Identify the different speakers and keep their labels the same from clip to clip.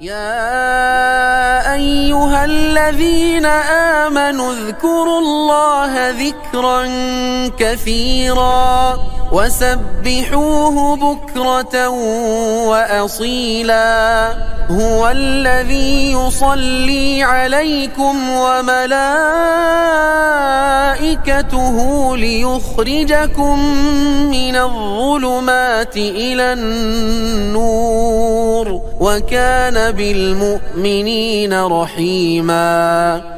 Speaker 1: يا أيها الذين آمنوا اذكروا الله ذكرا كثيرا وسبحوه بكرة وأصيلا هو الذي يصلي عليكم وملائكته ليخرجكم من الظلمات إلى النور وكان بالمؤمنين رحيماً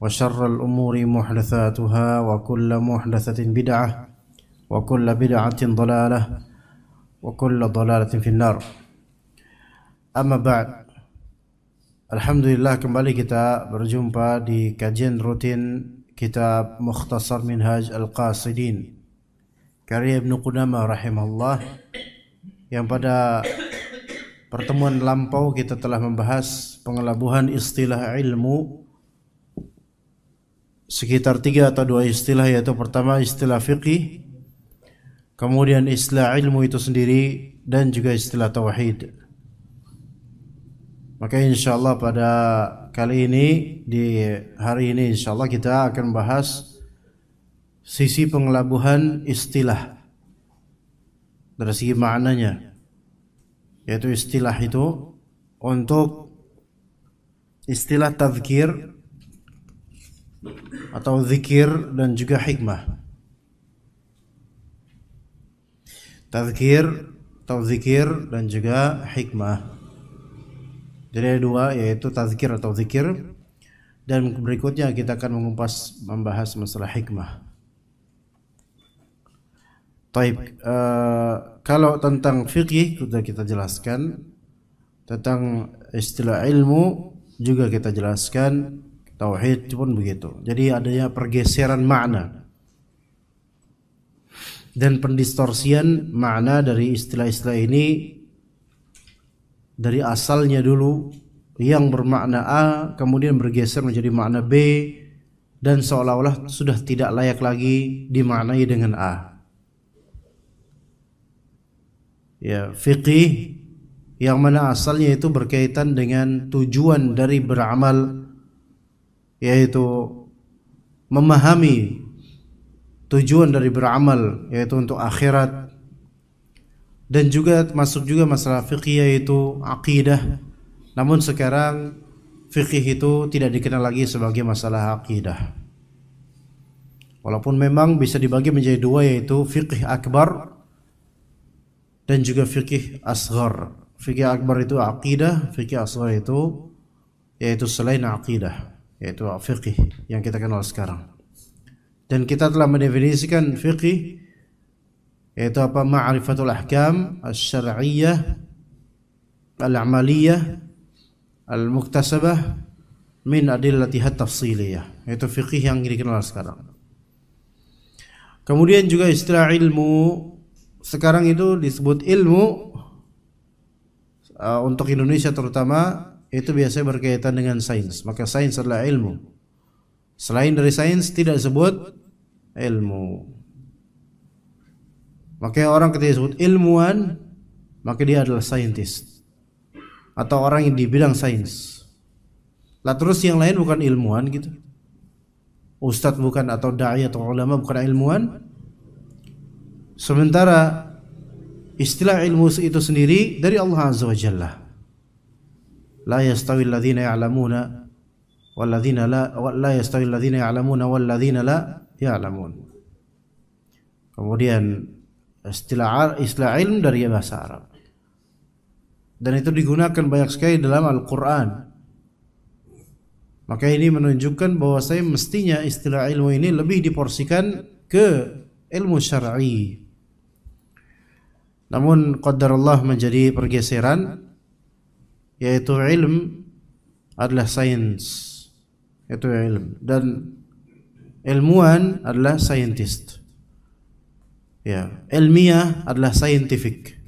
Speaker 1: وشر الأمور محدثاتها وكل محدثة بدعة وكل بدعة ضلالة وكل ضلالة في النار أما بعد Alhamdulillah kembali kita berjumpa di kajian rutin kitab Mukhtasar Minhaj Al-Qasidin karya Ibnu Qudamah rahimahullah yang pada pertemuan lampau kita telah membahas pengelabuhan istilah ilmu sekitar tiga atau dua istilah yaitu pertama istilah fiqih kemudian istilah ilmu itu sendiri dan juga istilah tauhid maka insyaallah pada kali ini di hari ini insyaallah kita akan bahas sisi pengelabuhan istilah dari segi maknanya yaitu istilah itu untuk istilah tazkir atau zikir dan juga hikmah. Tazkir atau zikir dan juga hikmah. Jadi ada dua yaitu tazkir atau zikir dan berikutnya kita akan mengupas membahas masalah hikmah. Taib, uh, kalau tentang fikih sudah kita jelaskan, tentang istilah ilmu juga kita jelaskan, Tauhid pun begitu. Jadi adanya pergeseran makna dan pendistorsian makna dari istilah-istilah ini dari asalnya dulu yang bermakna A kemudian bergeser menjadi makna B dan seolah-olah sudah tidak layak lagi dimaknai dengan A. Ya, fiqih yang mana asalnya itu berkaitan dengan tujuan dari beramal yaitu memahami tujuan dari beramal yaitu untuk akhirat dan juga masuk juga masalah fikih yaitu akidah namun sekarang fikih itu tidak dikenal lagi sebagai masalah akidah walaupun memang bisa dibagi menjadi dua yaitu fikih akbar dan juga fikih asghar fikih akbar itu akidah fikih asghar itu yaitu selain akidah yaitu fikih yang kita kenal sekarang. Dan kita telah mendefinisikan fikih yaitu apa ma'rifatul ahkam asy-syar'iyyah al-amaliyah al-muktasabah min adillatiha tafsiliyah. yaitu fikih yang dikenal sekarang. Kemudian juga istilah ilmu sekarang itu disebut ilmu uh, untuk Indonesia terutama itu biasanya berkaitan dengan sains. Maka sains adalah ilmu. Selain dari sains tidak disebut ilmu. maka orang ketika disebut ilmuwan, maka dia adalah saintis atau orang yang dibilang sains. Lah terus yang lain bukan ilmuwan gitu. Ustadz bukan atau dai atau ulama bukan ilmuwan. Sementara istilah ilmu itu sendiri dari Allah Azza wa Jalla la yastawi alladhina ya'lamuna والذين لا la yastawi alladhina ya'lamuna والذين la ya'lamun. Kemudian istilah istilah ilm dari bahasa Arab. Dan itu digunakan banyak sekali dalam Al-Qur'an. Maka ini menunjukkan bahwa saya mestinya istilah ilmu ini lebih diporsikan ke ilmu syar'i. Namun qadar Allah menjadi pergeseran yaitu ilm adalah sains itu ilm dan ilmuwan adalah scientist ya ilmiah adalah scientific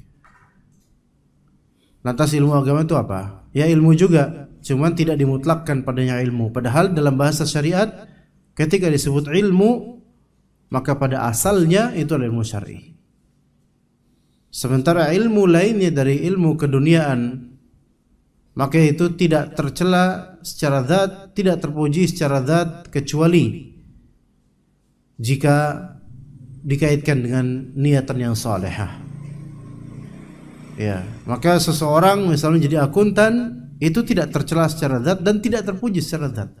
Speaker 1: lantas ilmu agama itu apa ya ilmu juga cuman tidak dimutlakkan padanya ilmu padahal dalam bahasa syariat ketika disebut ilmu maka pada asalnya itu adalah ilmu syar'i sementara ilmu lainnya dari ilmu keduniaan maka itu tidak tercela secara zat, tidak terpuji secara zat kecuali jika dikaitkan dengan niatan yang salehah. Ya, maka seseorang misalnya jadi akuntan itu tidak tercela secara zat dan tidak terpuji secara zat.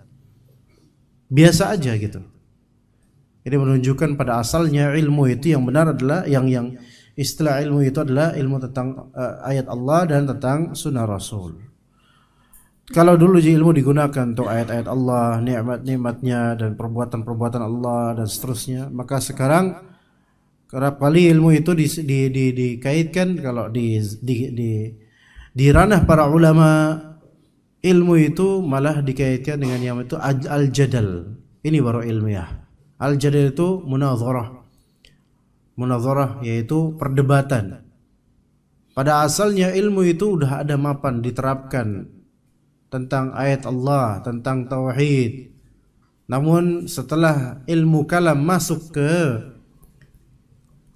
Speaker 1: Biasa aja gitu. Ini menunjukkan pada asalnya ilmu itu yang benar adalah yang yang istilah ilmu itu adalah ilmu tentang uh, ayat Allah dan tentang sunnah Rasul kalau dulu ilmu digunakan untuk ayat-ayat Allah, nikmat-nikmatnya dan perbuatan-perbuatan Allah dan seterusnya, maka sekarang kerap kali ilmu itu di, di, di, dikaitkan kalau di, di, di di ranah para ulama ilmu itu malah dikaitkan dengan yang itu al-jadal. Ini baru ilmiah. Al-jadal itu munazarah. Munazarah yaitu perdebatan. Pada asalnya ilmu itu udah ada mapan diterapkan tentang ayat Allah, tentang tauhid. Namun setelah ilmu kalam masuk ke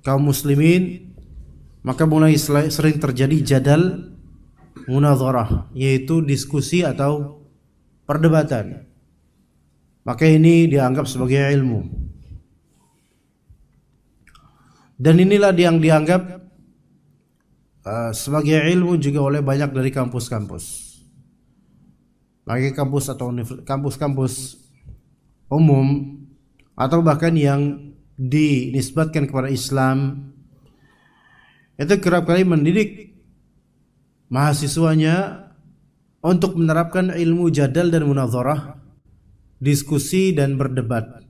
Speaker 1: kaum muslimin, maka mulai sering terjadi jadal munadharah, yaitu diskusi atau perdebatan. Maka ini dianggap sebagai ilmu. Dan inilah yang dianggap uh, sebagai ilmu juga oleh banyak dari kampus-kampus bagi kampus atau kampus-kampus umum atau bahkan yang dinisbatkan kepada Islam itu kerap kali mendidik mahasiswanya untuk menerapkan ilmu jadal dan munazarah, diskusi dan berdebat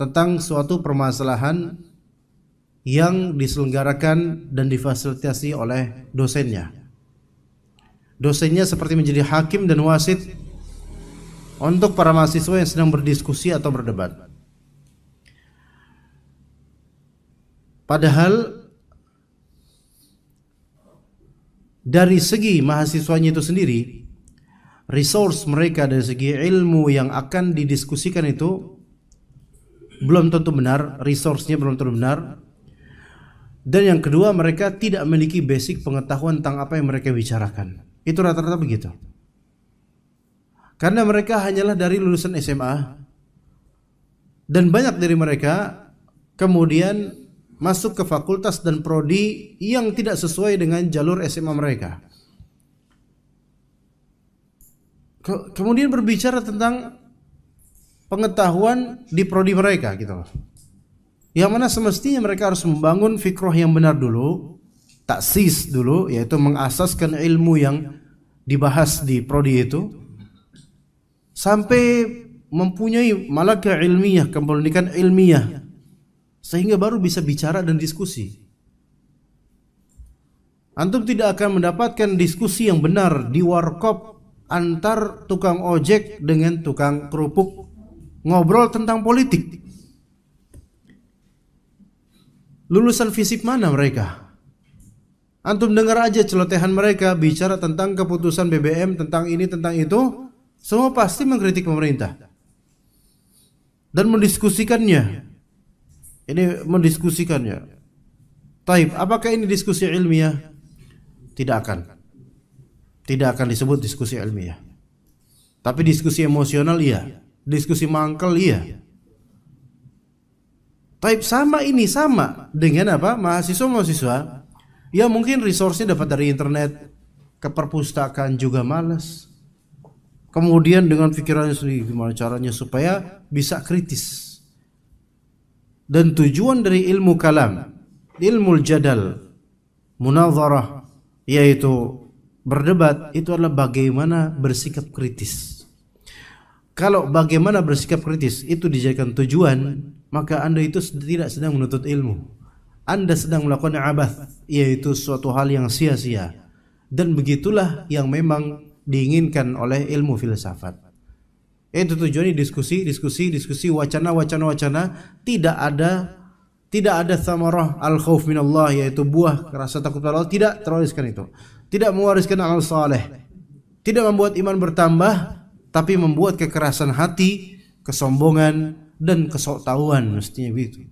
Speaker 1: tentang suatu permasalahan yang diselenggarakan dan difasilitasi oleh dosennya dosennya seperti menjadi hakim dan wasit untuk para mahasiswa yang sedang berdiskusi atau berdebat. Padahal dari segi mahasiswanya itu sendiri, resource mereka dari segi ilmu yang akan didiskusikan itu belum tentu benar, resource-nya belum tentu benar. Dan yang kedua, mereka tidak memiliki basic pengetahuan tentang apa yang mereka bicarakan. Itu rata-rata begitu. Karena mereka hanyalah dari lulusan SMA dan banyak dari mereka kemudian masuk ke fakultas dan prodi yang tidak sesuai dengan jalur SMA mereka. kemudian berbicara tentang pengetahuan di prodi mereka gitu Yang mana semestinya mereka harus membangun fikroh yang benar dulu taksis dulu yaitu mengasaskan ilmu yang dibahas di prodi itu sampai mempunyai malaka ilmiah kepemilikan ilmiah sehingga baru bisa bicara dan diskusi antum tidak akan mendapatkan diskusi yang benar di warkop antar tukang ojek dengan tukang kerupuk ngobrol tentang politik lulusan fisip mana mereka Antum dengar aja celotehan mereka bicara tentang keputusan BBM, tentang ini, tentang itu. Semua pasti mengkritik pemerintah. Dan mendiskusikannya. Ini mendiskusikannya. Taib, apakah ini diskusi ilmiah? Tidak akan. Tidak akan disebut diskusi ilmiah. Tapi diskusi emosional iya. Diskusi mangkel iya. Taib sama ini sama dengan apa? Mahasiswa mahasiswa Ya mungkin resource-nya dapat dari internet, ke perpustakaan juga malas. Kemudian dengan pikirannya sendiri gimana caranya supaya bisa kritis. Dan tujuan dari ilmu kalam, ilmu jadal, munazarah yaitu berdebat itu adalah bagaimana bersikap kritis. Kalau bagaimana bersikap kritis itu dijadikan tujuan, maka Anda itu tidak sedang menuntut ilmu. Anda sedang melakukan abad, yaitu suatu hal yang sia-sia. Dan begitulah yang memang diinginkan oleh ilmu filsafat. Itu tujuannya diskusi, diskusi, diskusi, wacana, wacana, wacana. Tidak ada tidak ada samarah al khauf minallah yaitu buah rasa takut Allah tidak terwariskan itu. Tidak mewariskan amal saleh. Tidak membuat iman bertambah tapi membuat kekerasan hati, kesombongan dan kesoktahuan mestinya begitu.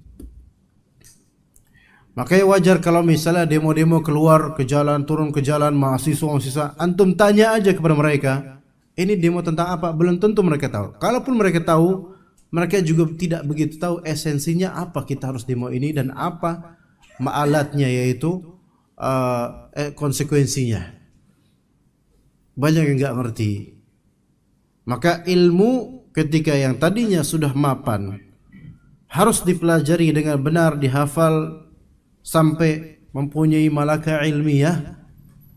Speaker 1: Makanya wajar kalau misalnya demo-demo keluar ke jalan, turun ke jalan, mahasiswa-mahasiswa, antum tanya aja kepada mereka, ini demo tentang apa? Belum tentu mereka tahu. Kalaupun mereka tahu, mereka juga tidak begitu tahu esensinya apa kita harus demo ini dan apa maalatnya yaitu uh, eh, konsekuensinya. Banyak yang nggak ngerti. Maka ilmu ketika yang tadinya sudah mapan harus dipelajari dengan benar, dihafal, sampai mempunyai malaka ilmiah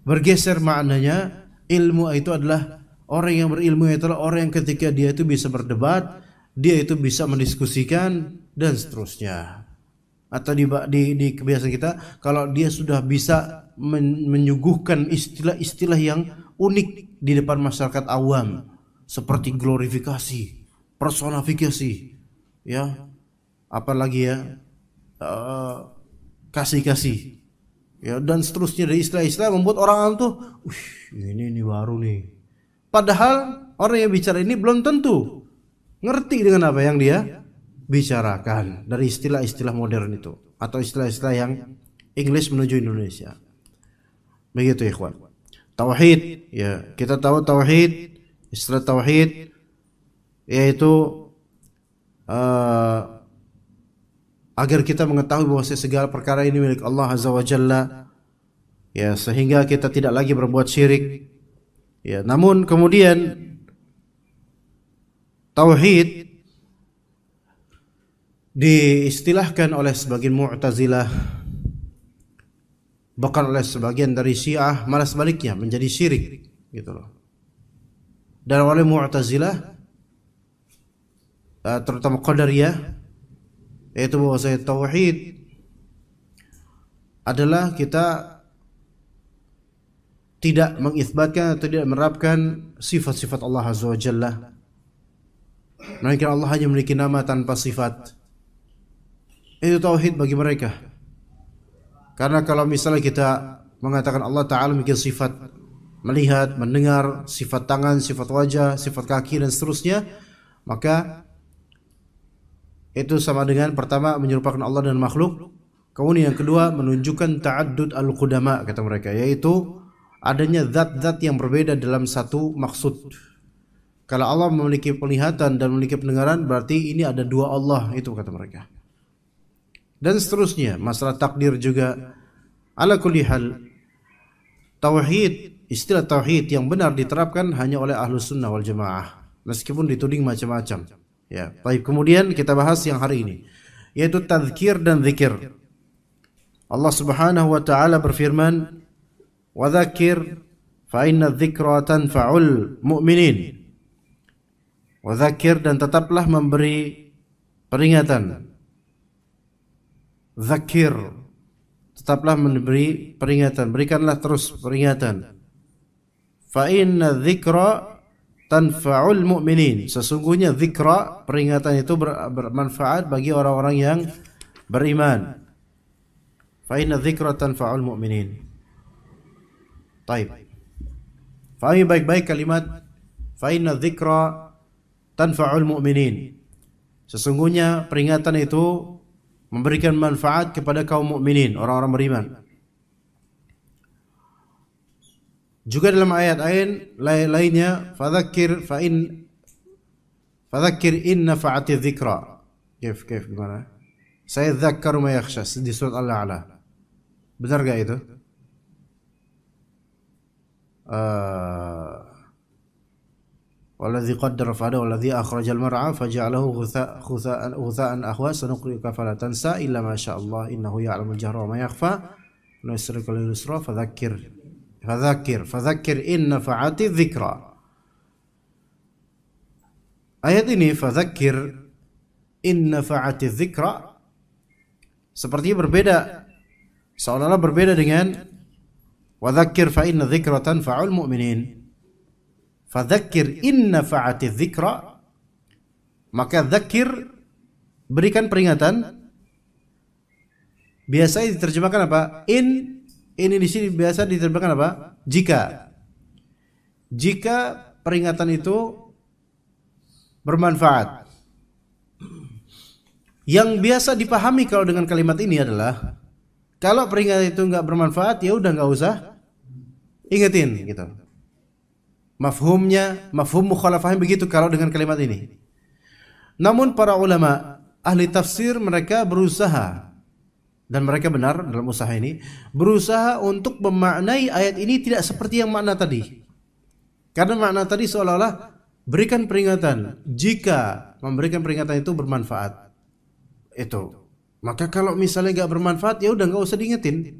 Speaker 1: bergeser maknanya ilmu itu adalah orang yang berilmu itu adalah orang yang ketika dia itu bisa berdebat dia itu bisa mendiskusikan dan seterusnya atau di, di, di kebiasaan kita kalau dia sudah bisa men, menyuguhkan istilah-istilah yang unik di depan masyarakat awam seperti glorifikasi, personifikasi, ya, apalagi ya, uh, kasih-kasih. Ya, dan seterusnya dari istilah-istilah membuat orang tuh, "Wih, ini ini baru nih." Padahal orang yang bicara ini belum tentu ngerti dengan apa yang dia bicarakan dari istilah-istilah modern itu atau istilah-istilah yang Inggris menuju Indonesia. Begitu ikhwan. Tauhid, ya, kita tahu tauhid, istilah tauhid yaitu eh, agar kita mengetahui bahwa segala perkara ini milik Allah Azza wa Jalla ya sehingga kita tidak lagi berbuat syirik ya namun kemudian tauhid diistilahkan oleh sebagian mu'tazilah bahkan oleh sebagian dari syiah malah sebaliknya menjadi syirik gitu loh dan oleh mu'tazilah eh, terutama qadariyah yaitu bahwasanya tauhid adalah kita tidak mengisbatkan atau tidak menerapkan sifat-sifat Allah Azza wa Jalla. Mereka Allah hanya memiliki nama tanpa sifat. Itu tauhid bagi mereka. Karena kalau misalnya kita mengatakan Allah Ta'ala memiliki sifat melihat, mendengar, sifat tangan, sifat wajah, sifat kaki dan seterusnya, maka itu sama dengan pertama menyerupakan Allah dan makhluk kemudian yang kedua menunjukkan ta'addud al-qudama kata mereka yaitu adanya zat-zat yang berbeda dalam satu maksud kalau Allah memiliki penglihatan dan memiliki pendengaran berarti ini ada dua Allah itu kata mereka dan seterusnya masalah takdir juga ala kulli hal tauhid istilah tauhid yang benar diterapkan hanya oleh ahlu sunnah wal jamaah meskipun dituding macam-macam Ya, baik. Kemudian kita bahas yang hari ini yaitu tazkir dan zikir. Allah Subhanahu wa taala berfirman, "Wa dzakir fa inna dzikra tanfa'ul mu'minin." Wa dzakir dan tetaplah memberi peringatan. Zakir tetaplah memberi peringatan, berikanlah terus peringatan. Fa inna dzikra tanfa'ul mu'minin. Sesungguhnya zikra peringatan itu bermanfaat bagi orang-orang yang beriman. Fa inna dhikra tanfa'ul mu'minin. Baik. Fahami baik-baik kalimat fa inna dhikra tanfa'ul mu'minin. Sesungguhnya peringatan itu memberikan manfaat kepada kaum mukminin, orang-orang beriman. Juga dalam ayat lain lainnya fadzakir fa in fadzakir in fa'ati dzikra. Kif kif gimana? Saya dzakkaru ma yakhsha di surat Al-A'la. Benar enggak itu? والذي قدر فهدى والذي أخرج المرعى فجعله غثاء غثاء غثاء أهوى سنقرئك فلا تنسى إلا ما شاء الله إنه يعلم الجهر وما يخفى ونيسرك لليسرى فذكر Fadzakir, fadzakir inna fa'ati dzikra. Ayat ini fadzakir inna fa'ati dzikra seperti berbeda seolah-olah berbeda dengan wadzakir fa inna dzikra tanfa'ul mu'minin. Fadzakir inna fa'ati dzikra maka dzakir berikan peringatan biasanya diterjemahkan apa? In ini di sini biasa diterbitkan apa? Jika. Jika peringatan itu bermanfaat. Yang biasa dipahami kalau dengan kalimat ini adalah kalau peringatan itu nggak bermanfaat ya udah nggak usah ingetin gitu. Mafhumnya, mafhum mukhalafahnya begitu kalau dengan kalimat ini. Namun para ulama ahli tafsir mereka berusaha dan mereka benar dalam usaha ini berusaha untuk memaknai ayat ini tidak seperti yang makna tadi. Karena makna tadi seolah-olah berikan peringatan jika memberikan peringatan itu bermanfaat. Itu. Maka kalau misalnya nggak bermanfaat ya udah nggak usah diingetin.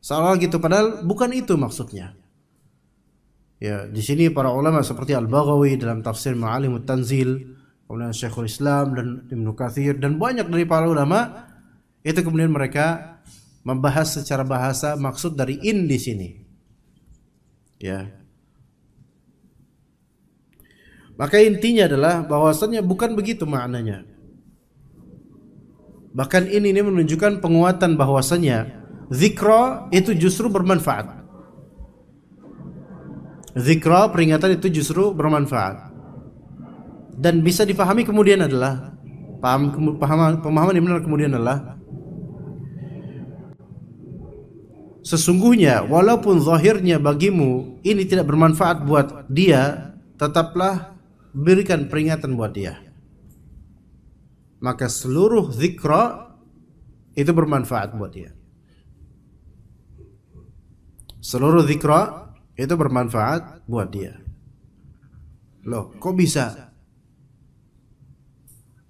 Speaker 1: Seolah gitu padahal bukan itu maksudnya. Ya, di sini para ulama seperti Al-Baghawi dalam tafsir Ma'alimut Tanzil, kemudian Syekhul Islam dan Ibnu kathir dan banyak dari para ulama itu kemudian mereka membahas secara bahasa maksud dari in di sini. Ya. Maka intinya adalah bahwasannya bukan begitu maknanya. Bahkan in ini menunjukkan penguatan bahwasannya zikra itu justru bermanfaat. Zikra peringatan itu justru bermanfaat. Dan bisa dipahami kemudian adalah paham, paham pemahaman yang kemudian adalah Sesungguhnya walaupun zahirnya bagimu ini tidak bermanfaat buat dia, tetaplah berikan peringatan buat dia. Maka seluruh zikra itu bermanfaat buat dia. Seluruh zikra itu bermanfaat buat dia. Loh, kok bisa?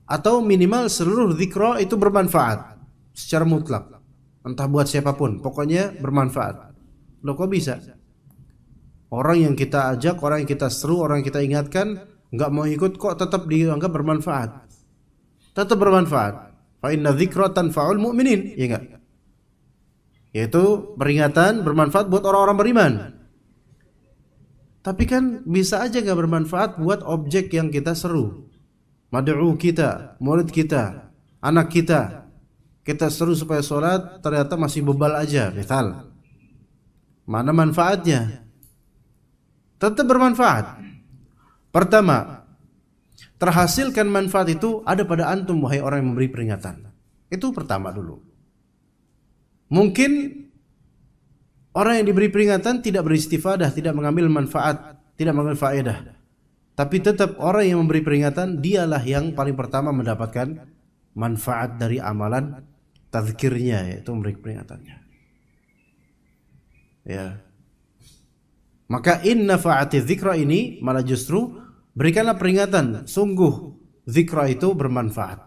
Speaker 1: Atau minimal seluruh zikra itu bermanfaat secara mutlak entah buat siapapun pokoknya bermanfaat lo kok bisa orang yang kita ajak orang yang kita seru orang yang kita ingatkan nggak mau ikut kok tetap dianggap bermanfaat tetap bermanfaat fa inna dzikra tanfa'ul mu'minin ya enggak yaitu peringatan bermanfaat buat orang-orang beriman tapi kan bisa aja nggak bermanfaat buat objek yang kita seru mad'u kita murid kita anak kita kita seru supaya sholat ternyata masih bebal aja misal mana manfaatnya tetap bermanfaat pertama terhasilkan manfaat itu ada pada antum wahai orang yang memberi peringatan itu pertama dulu mungkin orang yang diberi peringatan tidak beristifadah tidak mengambil manfaat tidak mengambil faedah tapi tetap orang yang memberi peringatan dialah yang paling pertama mendapatkan manfaat dari amalan tadzkirnya yaitu memberi peringatannya. Ya. Maka inna fa'ati zikra ini malah justru berikanlah peringatan, sungguh zikra itu bermanfaat.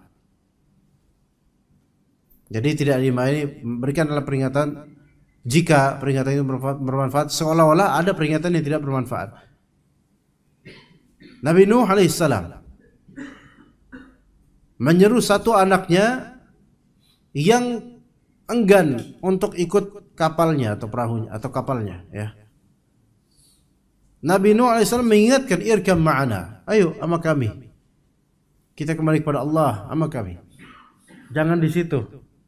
Speaker 1: Jadi tidak dimaini berikanlah peringatan jika peringatan itu bermanfaat, bermanfaat seolah-olah ada peringatan yang tidak bermanfaat. Nabi Nuh alaihissalam menyeru satu anaknya yang enggan untuk ikut kapalnya atau perahunya atau kapalnya ya. Nabi Nuh AS mengingatkan irkam ma'ana. Ayo sama kami. Kita kembali kepada Allah sama kami. Jangan di situ.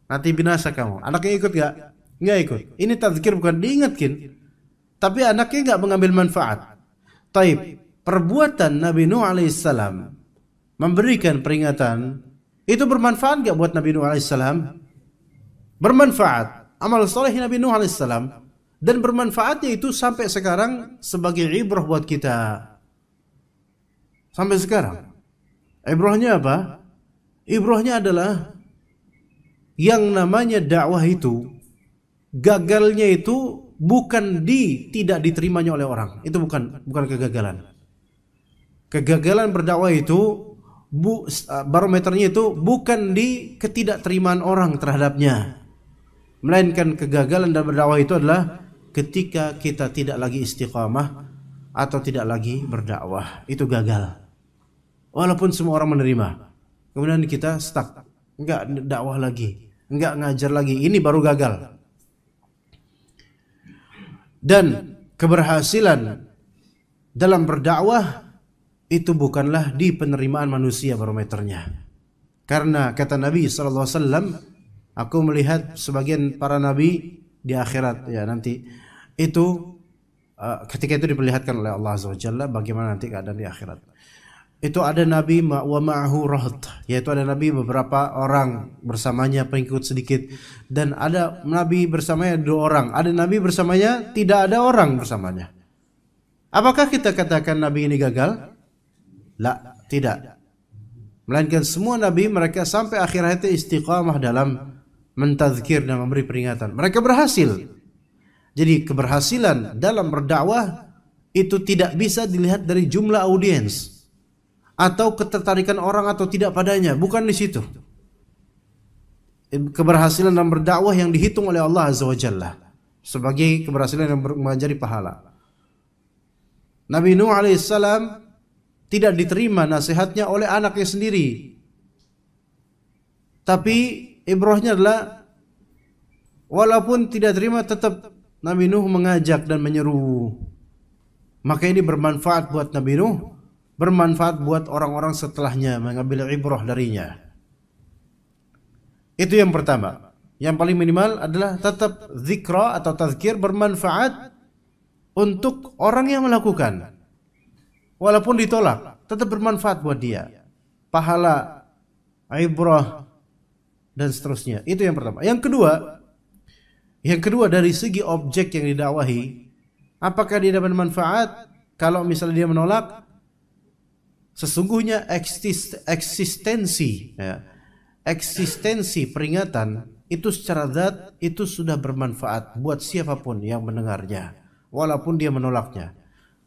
Speaker 1: Nanti binasa kamu. Anaknya ikut gak? Nggak ikut. Ini tazkir bukan diingatkan. Tapi anaknya nggak mengambil manfaat. Taib. Perbuatan Nabi Nuh AS memberikan peringatan. Itu bermanfaat nggak buat Nabi Nuh AS? bermanfaat amal soleh Nabi Nuh alaihissalam dan bermanfaatnya itu sampai sekarang sebagai ibrah buat kita sampai sekarang ibrahnya apa ibrahnya adalah yang namanya dakwah itu gagalnya itu bukan di tidak diterimanya oleh orang itu bukan bukan kegagalan kegagalan berdakwah itu bu, barometernya itu bukan di ketidakterimaan orang terhadapnya melainkan kegagalan dalam berdakwah itu adalah ketika kita tidak lagi istiqamah atau tidak lagi berdakwah itu gagal walaupun semua orang menerima kemudian kita stuck nggak dakwah lagi nggak ngajar lagi ini baru gagal dan keberhasilan dalam berdakwah itu bukanlah di penerimaan manusia barometernya karena kata Nabi saw Aku melihat sebagian para nabi di akhirat ya nanti itu eh, ketika itu diperlihatkan oleh Allah Azza Jalla bagaimana nanti keadaan di akhirat. Itu ada nabi wa ma'ahu rahd, yaitu ada nabi beberapa orang bersamanya pengikut sedikit dan ada nabi bersamanya dua orang, ada nabi bersamanya tidak ada orang bersamanya. Apakah kita katakan nabi ini gagal? La, tidak. Melainkan semua nabi mereka sampai akhir hayatnya istiqamah dalam mentazkir dan memberi peringatan. Mereka berhasil. Jadi keberhasilan dalam berdakwah itu tidak bisa dilihat dari jumlah audiens atau ketertarikan orang atau tidak padanya, bukan di situ. Keberhasilan dalam berdakwah yang dihitung oleh Allah Azza wa Jalla sebagai keberhasilan yang menjadi pahala. Nabi Nuh alaihissalam tidak diterima nasihatnya oleh anaknya sendiri. Tapi Ibrahnya adalah walaupun tidak terima tetap Nabi Nuh mengajak dan menyeru. Maka ini bermanfaat buat Nabi Nuh, bermanfaat buat orang-orang setelahnya mengambil ibrah darinya. Itu yang pertama. Yang paling minimal adalah tetap zikra atau tazkir bermanfaat untuk orang yang melakukan. Walaupun ditolak, tetap bermanfaat buat dia. Pahala ibrah dan seterusnya. Itu yang pertama. Yang kedua, yang kedua dari segi objek yang didakwahi, apakah dia dapat manfaat kalau misalnya dia menolak? Sesungguhnya eksist, eksistensi, ya, eksistensi peringatan itu secara zat itu sudah bermanfaat buat siapapun yang mendengarnya, walaupun dia menolaknya.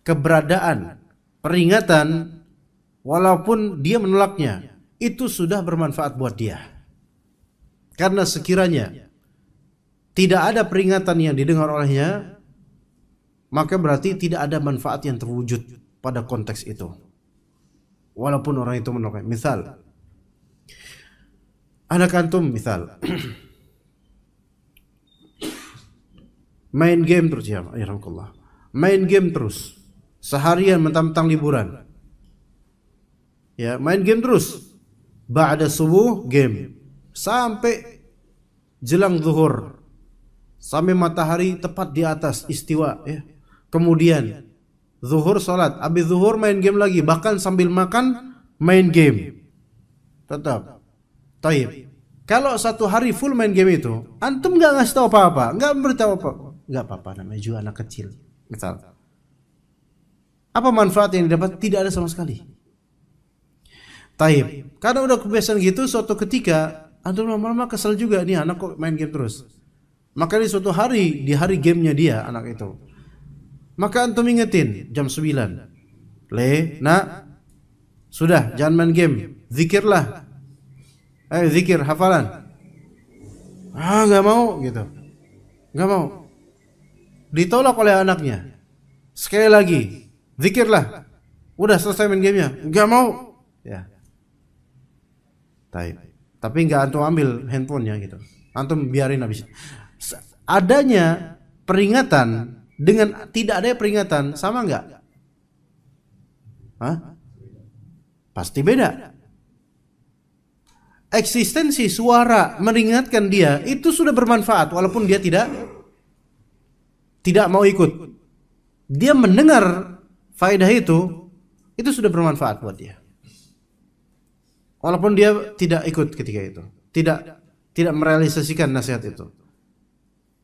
Speaker 1: Keberadaan peringatan, walaupun dia menolaknya, itu sudah bermanfaat buat dia. Karena sekiranya tidak ada peringatan yang didengar olehnya, maka berarti tidak ada manfaat yang terwujud pada konteks itu. Walaupun orang itu menolak. Misal, anak antum misal, main game terus ya, Alhamdulillah. main game terus, seharian mentang-mentang liburan, ya main game terus, ba'da subuh game, sampai jelang zuhur sampai matahari tepat di atas istiwa ya. Kemudian zuhur salat, habis zuhur main game lagi bahkan sambil makan main game. Tetap. Taib. Kalau satu hari full main game itu, antum nggak ngasih tahu apa-apa, nggak memberitahu apa, nggak apa-apa namanya juga anak kecil. Misal. Apa manfaat yang didapat? Tidak ada sama sekali. Taib. Karena udah kebiasaan gitu, suatu ketika antum lama-lama kesel juga nih anak kok main game terus. Maka di suatu hari di hari gamenya dia anak itu. Maka antum ingetin jam 9. Le, nak, sudah jangan main game, zikirlah. Eh zikir hafalan. Ah nggak mau gitu, nggak mau. Ditolak oleh anaknya. Sekali lagi, zikirlah. Udah selesai main gamenya, nggak mau. Ya. Taib tapi nggak antum ambil handphonenya gitu antum biarin habis adanya peringatan dengan tidak ada peringatan sama nggak Hah? pasti beda eksistensi suara meringatkan dia itu sudah bermanfaat walaupun dia tidak tidak mau ikut dia mendengar faedah itu itu sudah bermanfaat buat dia Walaupun dia tidak ikut ketika itu, tidak tidak merealisasikan nasihat itu.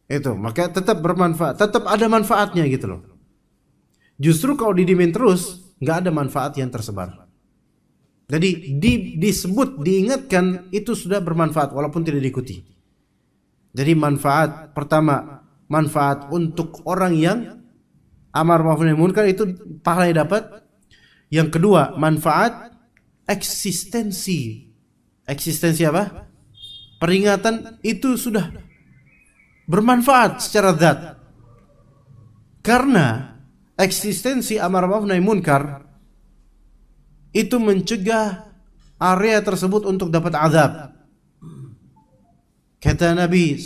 Speaker 1: Itu, maka tetap bermanfaat, tetap ada manfaatnya gitu loh. Justru kalau didimin terus, nggak ada manfaat yang tersebar. Jadi di, disebut, diingatkan itu sudah bermanfaat walaupun tidak diikuti. Jadi manfaat pertama, manfaat untuk orang yang amar ma'ruf nahi munkar itu pahalanya dapat. Yang kedua, manfaat eksistensi. Eksistensi apa? Peringatan itu sudah bermanfaat secara zat. Karena eksistensi amar ma'ruf nahi munkar itu mencegah area tersebut untuk dapat azab. Kata Nabi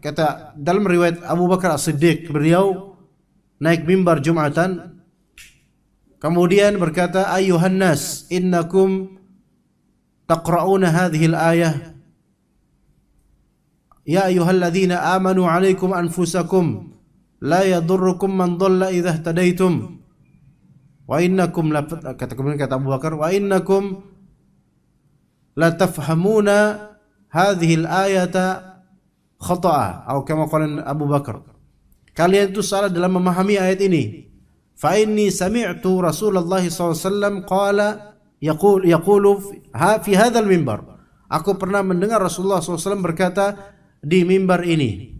Speaker 1: kata dalam riwayat Abu Bakar As-Siddiq beliau naik mimbar Jumatan Kemudian berkata, "Ayuhan nas, innakum taqra'una hadhihi al-ayah." Ya ayyuhalladzina amanu 'alaikum anfusakum la yadurrukum man dhalla idza ihtadaitum. Wa innakum la kata kemudian kata Abu Bakar, "Wa innakum la tafhamuna hadhihi al-ayata khata'a." Atau kama qala Abu Bakar. Kalian itu salah dalam memahami ayat ini fa inni sami'tu Rasulullah SAW qala yaqul yaqulu ha fi hadzal mimbar aku pernah mendengar Rasulullah SAW berkata di mimbar ini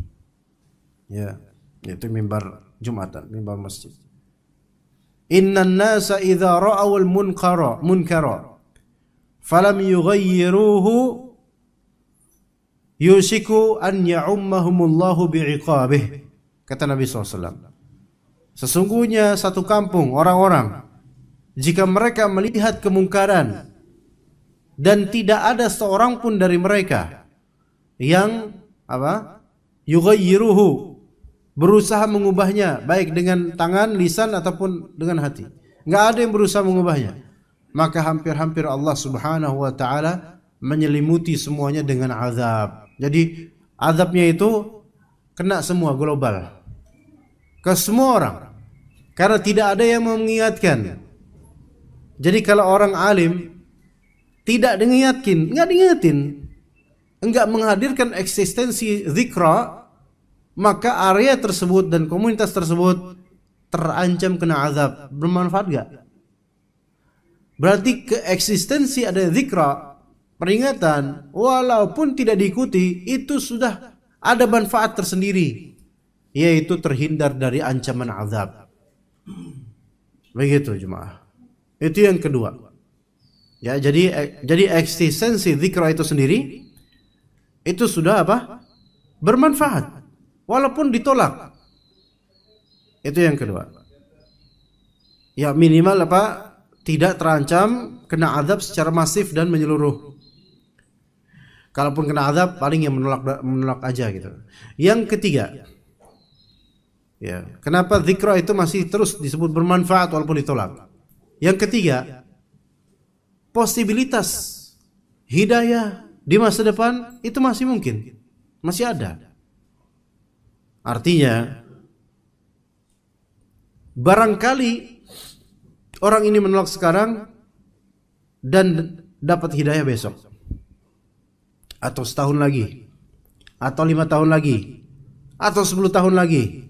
Speaker 1: ya yaitu mimbar Jumatan mimbar masjid innan nasa idza ra'aw al munkara munkara falam yughayyiruhu yusiku an ya'ummahumullahu bi'iqabih kata Nabi SAW Sesungguhnya satu kampung orang-orang jika mereka melihat kemungkaran dan tidak ada seorang pun dari mereka yang apa? Yugayiruhu berusaha mengubahnya baik dengan tangan, lisan ataupun dengan hati. Tidak ada yang berusaha mengubahnya. Maka hampir-hampir Allah Subhanahu wa taala menyelimuti semuanya dengan azab. Jadi azabnya itu kena semua global. Ke semua orang. Karena tidak ada yang mau mengingatkan. Jadi kalau orang alim tidak mengingatkan, enggak diingetin, enggak menghadirkan eksistensi zikra, maka area tersebut dan komunitas tersebut terancam kena azab. Bermanfaat enggak? Berarti keeksistensi ada zikra, peringatan, walaupun tidak diikuti, itu sudah ada manfaat tersendiri, yaitu terhindar dari ancaman azab. Begitu jemaah. Itu yang kedua. Ya, jadi jadi eksistensi zikra itu sendiri itu sudah apa? Bermanfaat walaupun ditolak. Itu yang kedua. Ya minimal apa? Tidak terancam kena azab secara masif dan menyeluruh. Kalaupun kena azab paling yang menolak menolak aja gitu. Yang ketiga, Ya. Kenapa zikra itu masih terus disebut bermanfaat walaupun ditolak? Yang ketiga, posibilitas hidayah di masa depan itu masih mungkin. Masih ada. Artinya barangkali orang ini menolak sekarang dan dapat hidayah besok atau setahun lagi atau lima tahun lagi atau sepuluh tahun lagi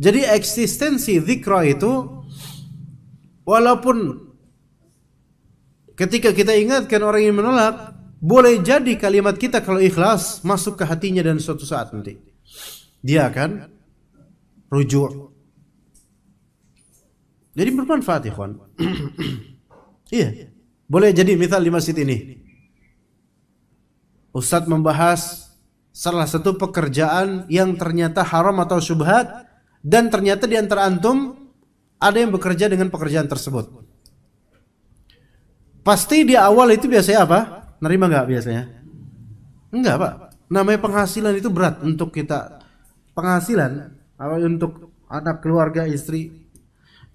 Speaker 1: jadi eksistensi zikra itu walaupun ketika kita ingatkan orang yang menolak, boleh jadi kalimat kita kalau ikhlas masuk ke hatinya dan suatu saat nanti dia akan rujuk. Jadi bermanfaat ikhwan. iya. Boleh jadi misal di masjid ini. Ustadz membahas salah satu pekerjaan yang ternyata haram atau syubhat dan ternyata di antara antum ada yang bekerja dengan pekerjaan tersebut. Pasti di awal itu biasanya apa? Nerima nggak biasanya? Enggak pak. Namanya penghasilan itu berat untuk kita. Penghasilan untuk anak keluarga istri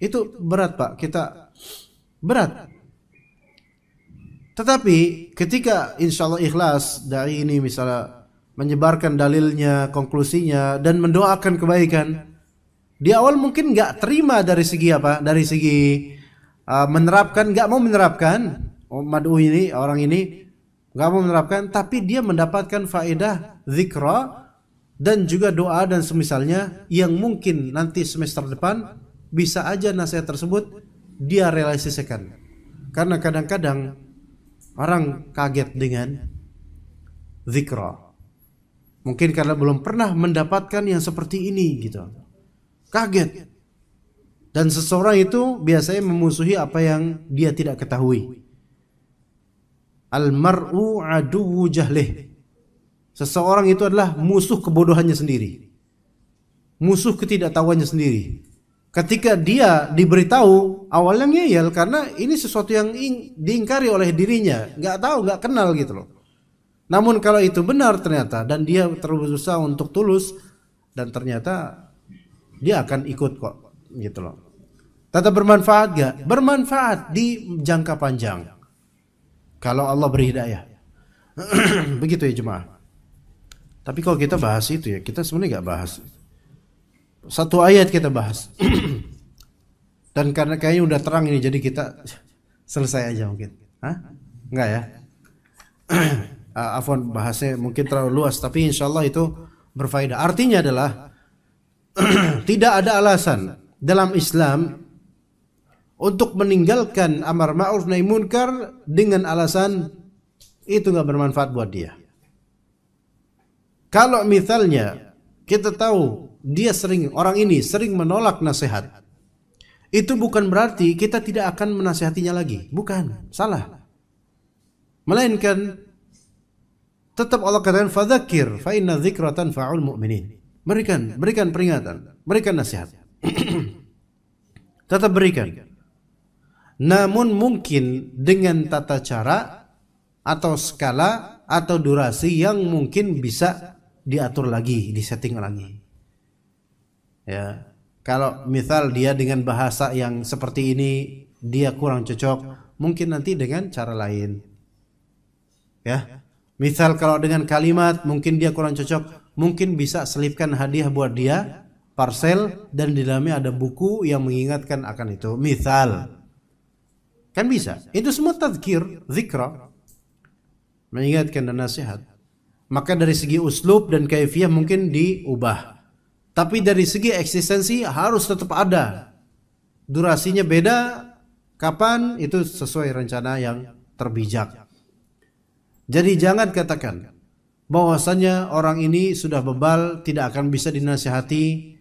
Speaker 1: itu berat pak. Kita berat. Tetapi ketika insya Allah ikhlas dari ini misalnya menyebarkan dalilnya, konklusinya dan mendoakan kebaikan, di awal mungkin nggak terima dari segi apa? Dari segi uh, menerapkan, nggak mau menerapkan. Oh, madu ini orang ini nggak mau menerapkan, tapi dia mendapatkan faedah zikra dan juga doa dan semisalnya yang mungkin nanti semester depan bisa aja nasihat tersebut dia realisasikan. Karena kadang-kadang orang kaget dengan zikra. Mungkin karena belum pernah mendapatkan yang seperti ini gitu. Kaget. Dan seseorang itu biasanya memusuhi apa yang dia tidak ketahui. Al-mar'u aduwu jahlih. Seseorang itu adalah musuh kebodohannya sendiri. Musuh ketidaktahuannya sendiri. Ketika dia diberitahu, awalnya ngeyel karena ini sesuatu yang diingkari oleh dirinya. Nggak tahu, nggak kenal gitu loh. Namun kalau itu benar ternyata dan dia terus berusaha untuk tulus dan ternyata dia akan ikut kok gitu loh tetap bermanfaat gak bermanfaat di jangka panjang kalau Allah beri hidayah begitu ya jemaah tapi kalau kita bahas itu ya kita sebenarnya nggak bahas satu ayat kita bahas dan karena kayaknya udah terang ini jadi kita selesai aja mungkin Hah? nggak ya ah, Afwan bahasnya mungkin terlalu luas tapi insya Allah itu berfaedah artinya adalah tidak ada alasan dalam Islam untuk meninggalkan amar ma'ruf nahi munkar dengan alasan itu nggak bermanfaat buat dia. Kalau misalnya kita tahu dia sering orang ini sering menolak nasihat, itu bukan berarti kita tidak akan menasihatinya lagi. Bukan, salah. Melainkan tetap Allah katakan fadzakir fa inna dzikra tanfa'ul mu'minin. Berikan, berikan peringatan, berikan nasihat. Tetap berikan. Namun mungkin dengan tata cara atau skala atau durasi yang mungkin bisa diatur lagi, disetting lagi. Ya, kalau misal dia dengan bahasa yang seperti ini dia kurang cocok, mungkin nanti dengan cara lain. Ya. Misal kalau dengan kalimat mungkin dia kurang cocok, mungkin bisa selipkan hadiah buat dia parcel dan di dalamnya ada buku yang mengingatkan akan itu misal kan bisa itu semua tadzkir zikra mengingatkan dan nasihat maka dari segi uslub dan kaifiah mungkin diubah tapi dari segi eksistensi harus tetap ada durasinya beda kapan itu sesuai rencana yang terbijak jadi jangan katakan bahwasanya orang ini sudah bebal tidak akan bisa dinasihati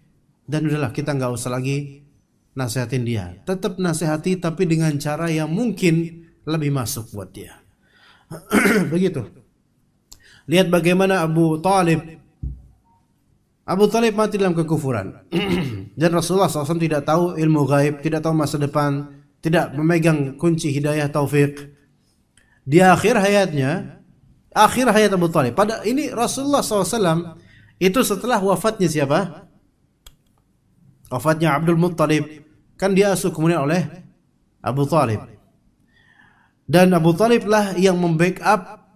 Speaker 1: dan udahlah kita nggak usah lagi nasihatin dia tetap nasihati tapi dengan cara yang mungkin lebih masuk buat dia begitu lihat bagaimana Abu Talib Abu Talib mati dalam kekufuran dan Rasulullah SAW tidak tahu ilmu gaib tidak tahu masa depan tidak memegang kunci hidayah taufik di akhir hayatnya akhir hayat Abu Talib. Pada ini Rasulullah SAW itu setelah wafatnya siapa? Wafatnya Abdul Muttalib. Kan dia asuh kemudian oleh Abu Talib. Dan Abu Talib lah yang membackup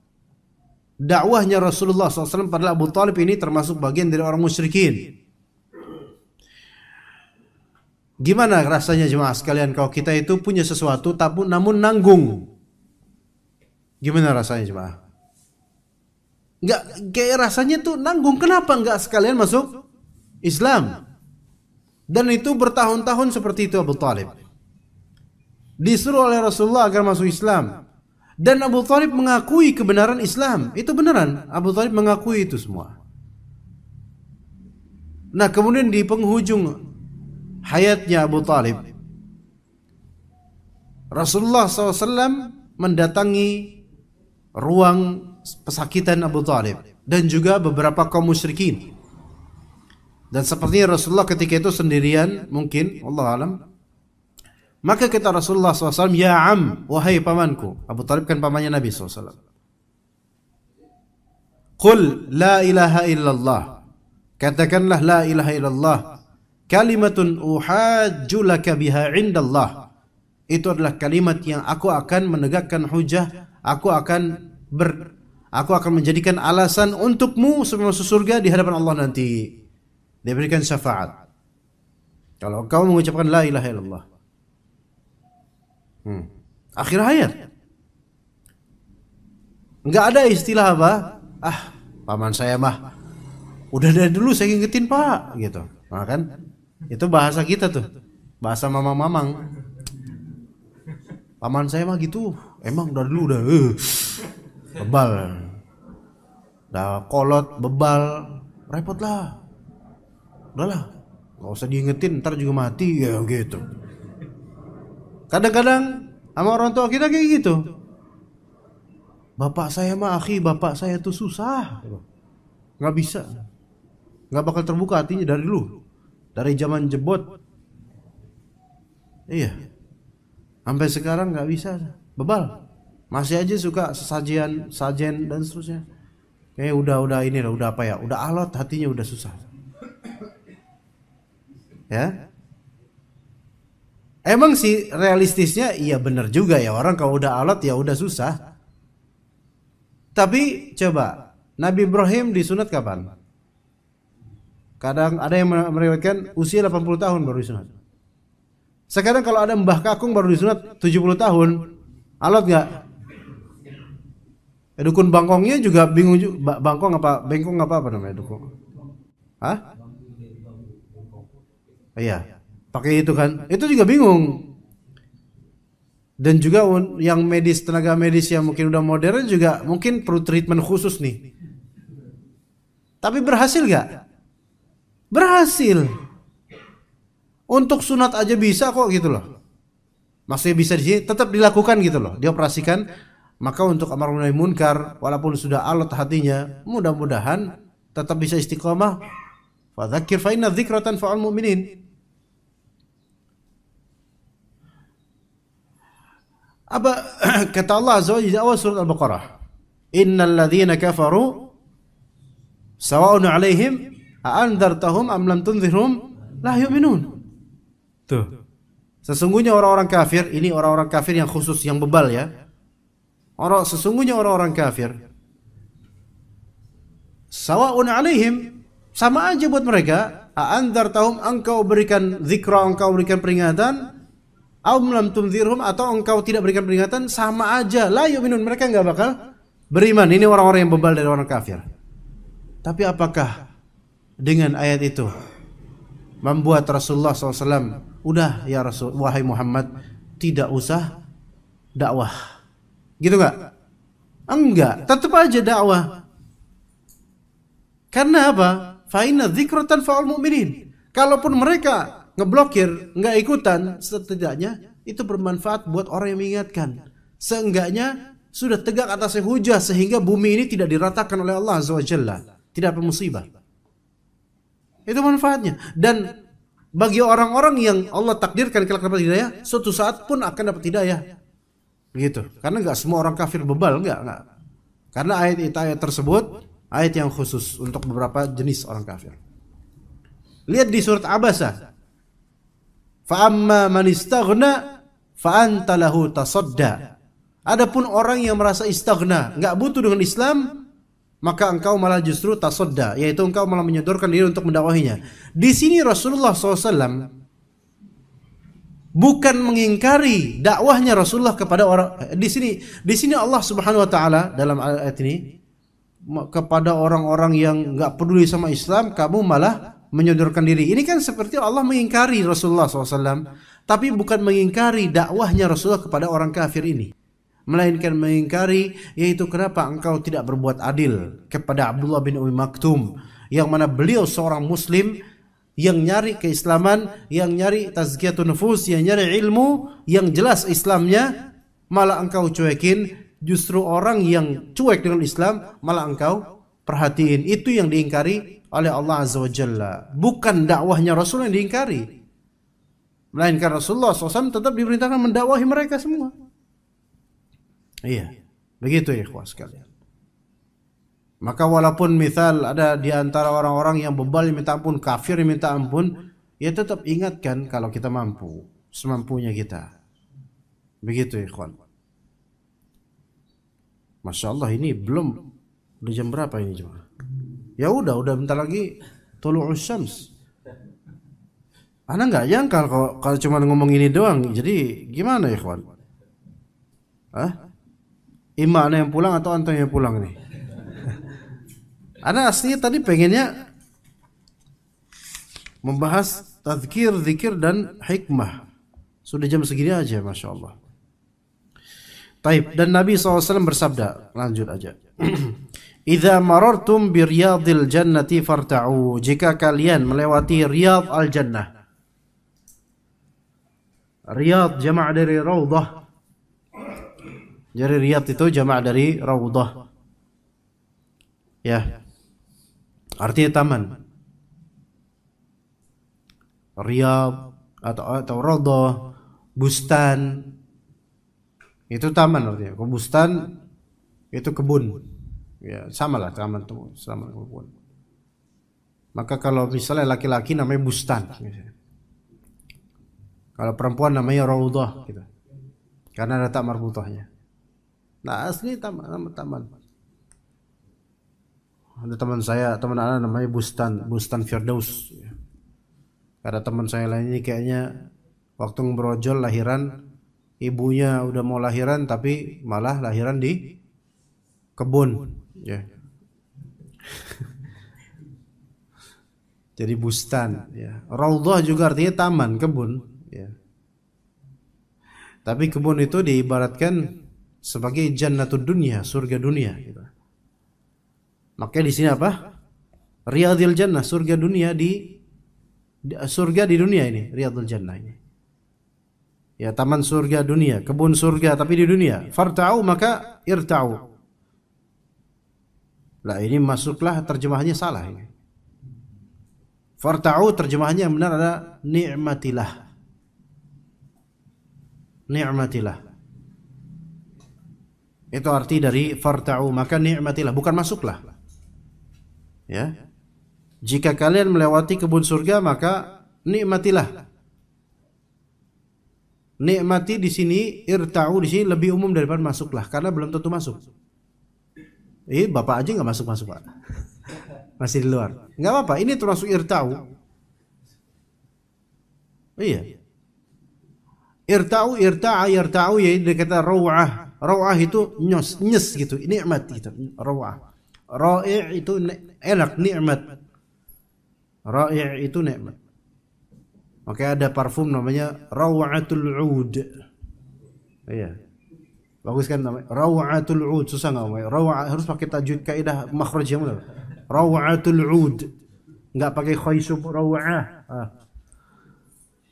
Speaker 1: dakwahnya Rasulullah SAW padahal Abu Talib ini termasuk bagian dari orang musyrikin. Gimana rasanya jemaah sekalian kalau kita itu punya sesuatu tapi namun nanggung? Gimana rasanya jemaah? nggak kayak rasanya tuh nanggung kenapa nggak sekalian masuk Islam dan itu bertahun-tahun seperti itu Abu Talib disuruh oleh Rasulullah agar masuk Islam dan Abu Talib mengakui kebenaran Islam itu beneran Abu Talib mengakui itu semua nah kemudian di penghujung hayatnya Abu Talib Rasulullah SAW mendatangi ruang pesakitan Abu Talib dan juga beberapa kaum musyrikin. Dan sepertinya Rasulullah ketika itu sendirian mungkin Allah alam. Maka kata Rasulullah SAW, Ya am, wahai pamanku. Abu Talib kan pamannya Nabi SAW. Qul la ilaha illallah. Katakanlah la ilaha illallah. Kalimatun uhajjulaka biha indallah. Itu adalah kalimat yang aku akan menegakkan hujah. Aku akan ber, Aku akan menjadikan alasan untukmu sebelum masuk surga di hadapan Allah nanti. Dia berikan syafaat. Kalau kau mengucapkan la ilaha illallah. Hmm. Akhir hayat. Enggak ada istilah apa? Ah, paman saya mah. Udah dari dulu saya ngingetin pak gitu. Nah, kan? Itu bahasa kita tuh. Bahasa mamang-mamang. Paman saya mah gitu. Emang dari dulu udah. Uh bebal dah kolot bebal repot lah udahlah gak usah diingetin ntar juga mati ya gitu kadang-kadang sama orang tua kita kayak gitu bapak saya mah akhi bapak saya tuh susah Gak bisa Gak bakal terbuka hatinya dari dulu dari zaman jebot iya sampai sekarang gak bisa bebal masih aja suka sesajian, sajen dan seterusnya. Eh udah udah ini lah, udah apa ya? Udah alot hatinya udah susah. Ya. Emang sih realistisnya iya bener juga ya orang kalau udah alot ya udah susah. Tapi coba Nabi Ibrahim disunat kapan? Kadang ada yang meriwayatkan usia 80 tahun baru disunat. Sekarang kalau ada Mbah Kakung baru disunat 70 tahun, alot nggak? Eh, dukun bangkongnya juga bingung juga. Bangkong apa? Bengkong apa apa namanya dukun? Hah? Iya. Pakai itu kan. Itu juga bingung. Dan juga yang medis tenaga medis yang mungkin udah modern juga mungkin perlu treatment khusus nih. Tapi berhasil gak? Berhasil. Untuk sunat aja bisa kok gitu loh. Maksudnya bisa di sini tetap dilakukan gitu loh, dioperasikan maka untuk amar nahi munkar walaupun sudah alot hatinya, mudah-mudahan tetap bisa istiqomah. Fadzakir fa inna dzikra faal mu'minin. Apa kata Allah Azza wa Jalla awal surat Al-Baqarah? Innal ladzina kafaru sawa'un 'alaihim a anzartahum am lam tunzirhum la yu'minun. Tuh. Sesungguhnya orang-orang kafir ini orang-orang kafir yang khusus yang bebal ya. Orang sesungguhnya orang-orang kafir sawaun alaihim sama aja buat mereka antar tahum engkau berikan zikra engkau berikan peringatan au lam atau engkau tidak berikan peringatan sama aja la yu'minun mereka nggak bakal beriman ini orang-orang yang bebal dari orang kafir tapi apakah dengan ayat itu membuat Rasulullah SAW udah ya Rasul wahai Muhammad tidak usah dakwah Gitu nggak? Enggak, tetap aja dakwah. Karena apa? Faina zikrotan fa'al mu'minin. Kalaupun mereka ngeblokir, nggak ikutan, setidaknya itu bermanfaat buat orang yang mengingatkan. Seenggaknya sudah tegak atas hujah sehingga bumi ini tidak diratakan oleh Allah Azza Jalla. Tidak ada musibah. Itu manfaatnya. Dan bagi orang-orang yang Allah takdirkan kelak dapat hidayah, suatu saat pun akan dapat hidayah. Begitu. Karena nggak semua orang kafir bebal, nggak, nggak. Karena ayat itu ayat tersebut ayat yang khusus untuk beberapa jenis orang kafir. Lihat di surat Abasa. Fa'amma man istaghna fa'anta lahu tasadda. Adapun orang yang merasa istaghna, nggak butuh dengan Islam, maka engkau malah justru tasodda, yaitu engkau malah menyodorkan diri untuk mendakwahinya. Di sini Rasulullah SAW bukan mengingkari dakwahnya Rasulullah kepada orang eh, di sini di sini Allah Subhanahu wa taala dalam ayat ini kepada orang-orang yang nggak peduli sama Islam kamu malah menyodorkan diri ini kan seperti Allah mengingkari Rasulullah SAW tapi bukan mengingkari dakwahnya Rasulullah kepada orang kafir ini melainkan mengingkari yaitu kenapa engkau tidak berbuat adil kepada Abdullah bin Umi Maktum yang mana beliau seorang muslim yang nyari keislaman, yang nyari tazkiyatun nufus, yang nyari ilmu yang jelas Islamnya, malah engkau cuekin, justru orang yang cuek dengan Islam malah engkau perhatiin. Itu yang diingkari oleh Allah Azza wa Jalla. Bukan dakwahnya Rasul yang diingkari. Melainkan Rasulullah SAW tetap diperintahkan mendakwahi mereka semua. Iya. Begitu ya ikhwah sekalian. Maka walaupun misal ada di antara orang-orang yang bebal yang minta ampun, kafir yang minta ampun, ya tetap ingatkan kalau kita mampu, semampunya kita. Begitu ikhwan. Masya Allah ini belum udah jam berapa ini cuma? Ya udah, udah bentar lagi tolong shams. Anak nggak yang kalau, kalau cuma ngomong ini doang. Jadi gimana ikhwan? Hah? Ima yang pulang atau antum yang pulang nih? Anda aslinya tadi pengennya membahas tazkir, zikir dan hikmah. Sudah jam segini aja, masya Allah. Taib. Dan Nabi SAW bersabda, lanjut aja. Idza marartum bi riyadil jannati farta'u. Jika kalian melewati riyad al jannah. Riyad jamak dari raudhah. Jadi riyad itu jamak dari raudhah. Ya. Artinya taman. Riyadh atau atau Rodo, bustan. Itu taman artinya. Kalau bustan itu kebun. Ya, sama lah, taman itu sama kebun. Maka kalau misalnya laki-laki namanya bustan Kalau perempuan namanya rodo, gitu. Karena ada tak marbutahnya. Nah, asli taman, taman ada teman saya teman anak namanya Bustan Bustan Firdaus ada teman saya lainnya kayaknya waktu ngebrojol lahiran ibunya udah mau lahiran tapi malah lahiran di kebun ya jadi bustan ya raudhah juga artinya taman kebun ya tapi kebun itu diibaratkan sebagai jannatul dunia surga dunia gitu. Makanya di sini apa? Riyadil Jannah, surga dunia di, surga di dunia ini, Riyadil Jannah ini. Ya, taman surga dunia, kebun surga tapi di dunia. Farta'u maka irta'u. Lah ini masuklah terjemahnya salah ini. Farta'u terjemahannya yang benar ada ni'matilah. Ni'matilah. Itu arti dari farta'u maka ni'matilah bukan masuklah ya jika kalian melewati kebun surga maka nikmatilah nikmati di sini irtau di sini lebih umum daripada masuklah karena belum tentu masuk eh bapak aja nggak masuk masuk pak masih di luar nggak apa-apa ini termasuk irtau iya irtau irta'a irtau ya dikata kata rawah rawah itu nyos nyes gitu ini nikmat gitu rawah Ra'i' itu enak, nikmat. Ra'i' itu nikmat. Oke, ada parfum namanya Rawatul Ud. Iya. Bagus kan namanya Rawatul Ud. Susah enggak namanya? Rawa harus pakai tajwid kaidah yang benar. Rawatul Ud. Enggak pakai khaisub rawah. Ah.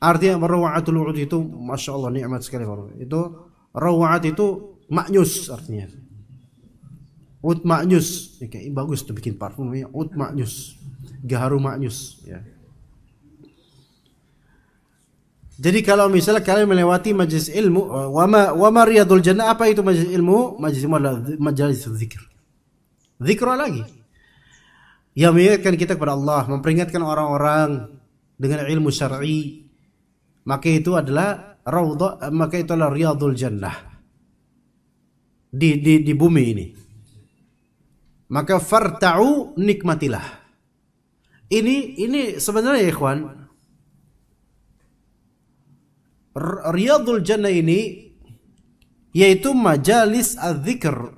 Speaker 1: Artinya Rawatul Ud itu masyaallah nikmat sekali. Itu rawat itu maknyus artinya. Ut maknyus, ya, kayak bagus tuh bikin parfum namanya Ut maknyus, gaharu maknyus. Ya. Jadi kalau misalnya kalian melewati majelis ilmu, eh, wama wama riyadul jannah apa itu majelis ilmu? Majlis ilmu adalah majelis zikir. Zikir lagi. Yang mengingatkan kita kepada Allah, memperingatkan orang-orang dengan ilmu syar'i. Maka itu adalah raudha, maka itu adalah riyadul jannah. Di di di bumi ini. Maka farta'u nikmatilah. Ini ini sebenarnya ya ikhwan Riyadul Jannah ini yaitu majalis adzikr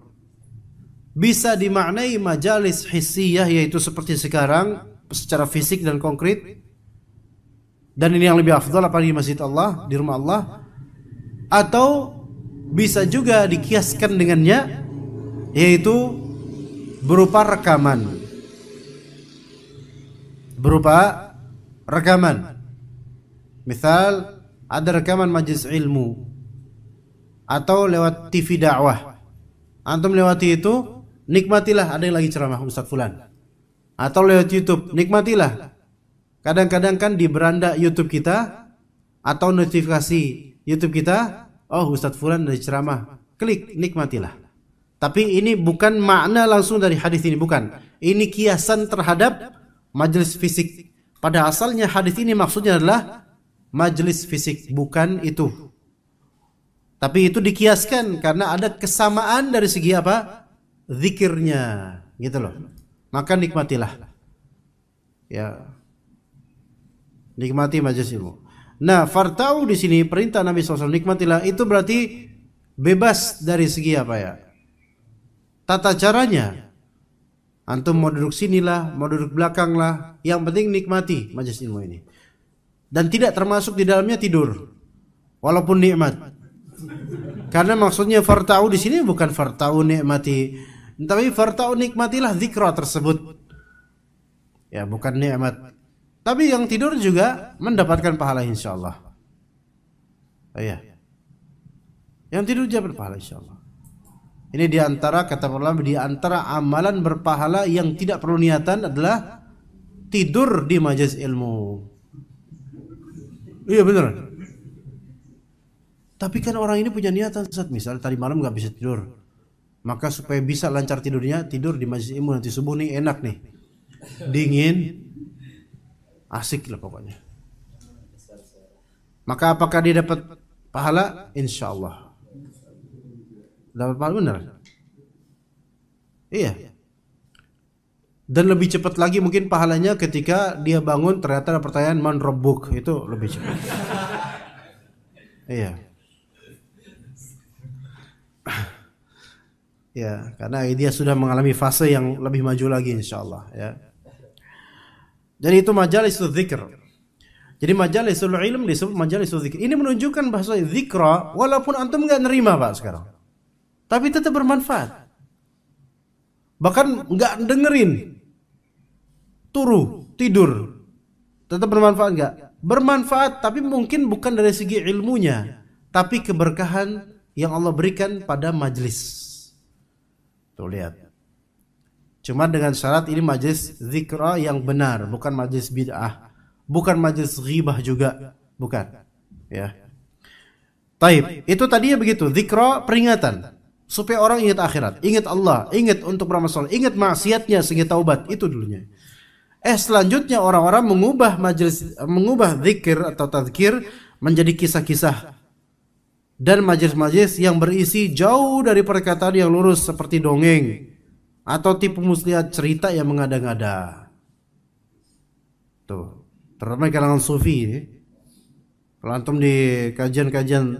Speaker 1: bisa dimaknai majalis hissiyah yaitu seperti sekarang secara fisik dan konkret dan ini yang lebih afdal apa di masjid Allah di rumah Allah atau bisa juga dikiaskan dengannya yaitu berupa rekaman berupa rekaman misal ada rekaman majelis ilmu atau lewat TV dakwah antum lewati itu nikmatilah ada yang lagi ceramah Ustaz Fulan atau lewat YouTube nikmatilah kadang-kadang kan di beranda YouTube kita atau notifikasi YouTube kita oh Ustaz Fulan ada ceramah klik nikmatilah tapi ini bukan makna langsung dari hadis ini, bukan. Ini kiasan terhadap majelis fisik. Pada asalnya hadis ini maksudnya adalah majelis fisik, bukan itu. Tapi itu dikiaskan karena ada kesamaan dari segi apa? Zikirnya, gitu loh. Maka nikmatilah. Ya. Nikmati majelis ilmu. Nah, fartau di sini perintah Nabi SAW nikmatilah itu berarti bebas dari segi apa ya? tata caranya. Antum mau duduk sinilah, mau duduk belakang lah. Yang penting nikmati majelis ilmu ini. Dan tidak termasuk di dalamnya tidur. Walaupun nikmat. Karena maksudnya fartau di sini bukan fartau nikmati. Tapi fartau nikmatilah zikra tersebut. Ya, bukan nikmat. Tapi yang tidur juga mendapatkan pahala insyaallah. Oh, iya. Yang tidur juga berpahala insyaallah. Ini diantara kata ulama diantara amalan berpahala yang tidak perlu niatan adalah tidur di majelis ilmu. Iya benar. Tapi kan orang ini punya niatan saat misal tadi malam nggak bisa tidur, maka supaya bisa lancar tidurnya tidur di majelis ilmu nanti subuh nih enak nih, dingin, asik lah pokoknya. Maka apakah dia dapat pahala? Insya Allah dapat pahala benar iya dan lebih cepat lagi mungkin pahalanya ketika dia bangun ternyata ada pertanyaan man robuk itu lebih cepat iya ya karena dia sudah mengalami fase yang lebih maju lagi insyaallah ya jadi itu majalis zikr jadi majalisul ilm disebut majalisul zikr ini menunjukkan bahasa zikra walaupun antum nggak nerima pak sekarang tapi tetap bermanfaat. Bahkan nggak dengerin, turu, tidur, tetap bermanfaat nggak? Bermanfaat, tapi mungkin bukan dari segi ilmunya, tapi keberkahan yang Allah berikan pada majelis. Tuh lihat. Cuma dengan syarat ini majelis zikra yang benar, bukan majelis bid'ah, bukan majelis ghibah juga, bukan. Ya. Taib, itu tadinya begitu, zikra peringatan supaya orang ingat akhirat, ingat Allah, ingat untuk beramal soleh, ingat maksiatnya sehingga taubat itu dulunya. Eh selanjutnya orang-orang mengubah majelis mengubah zikir atau tazkir menjadi kisah-kisah dan majelis-majelis yang berisi jauh dari perkataan yang lurus seperti dongeng atau tipu muslihat cerita yang mengada-ngada. Tuh, terutama kalangan sufi. Ya. Kalau antum di kajian-kajian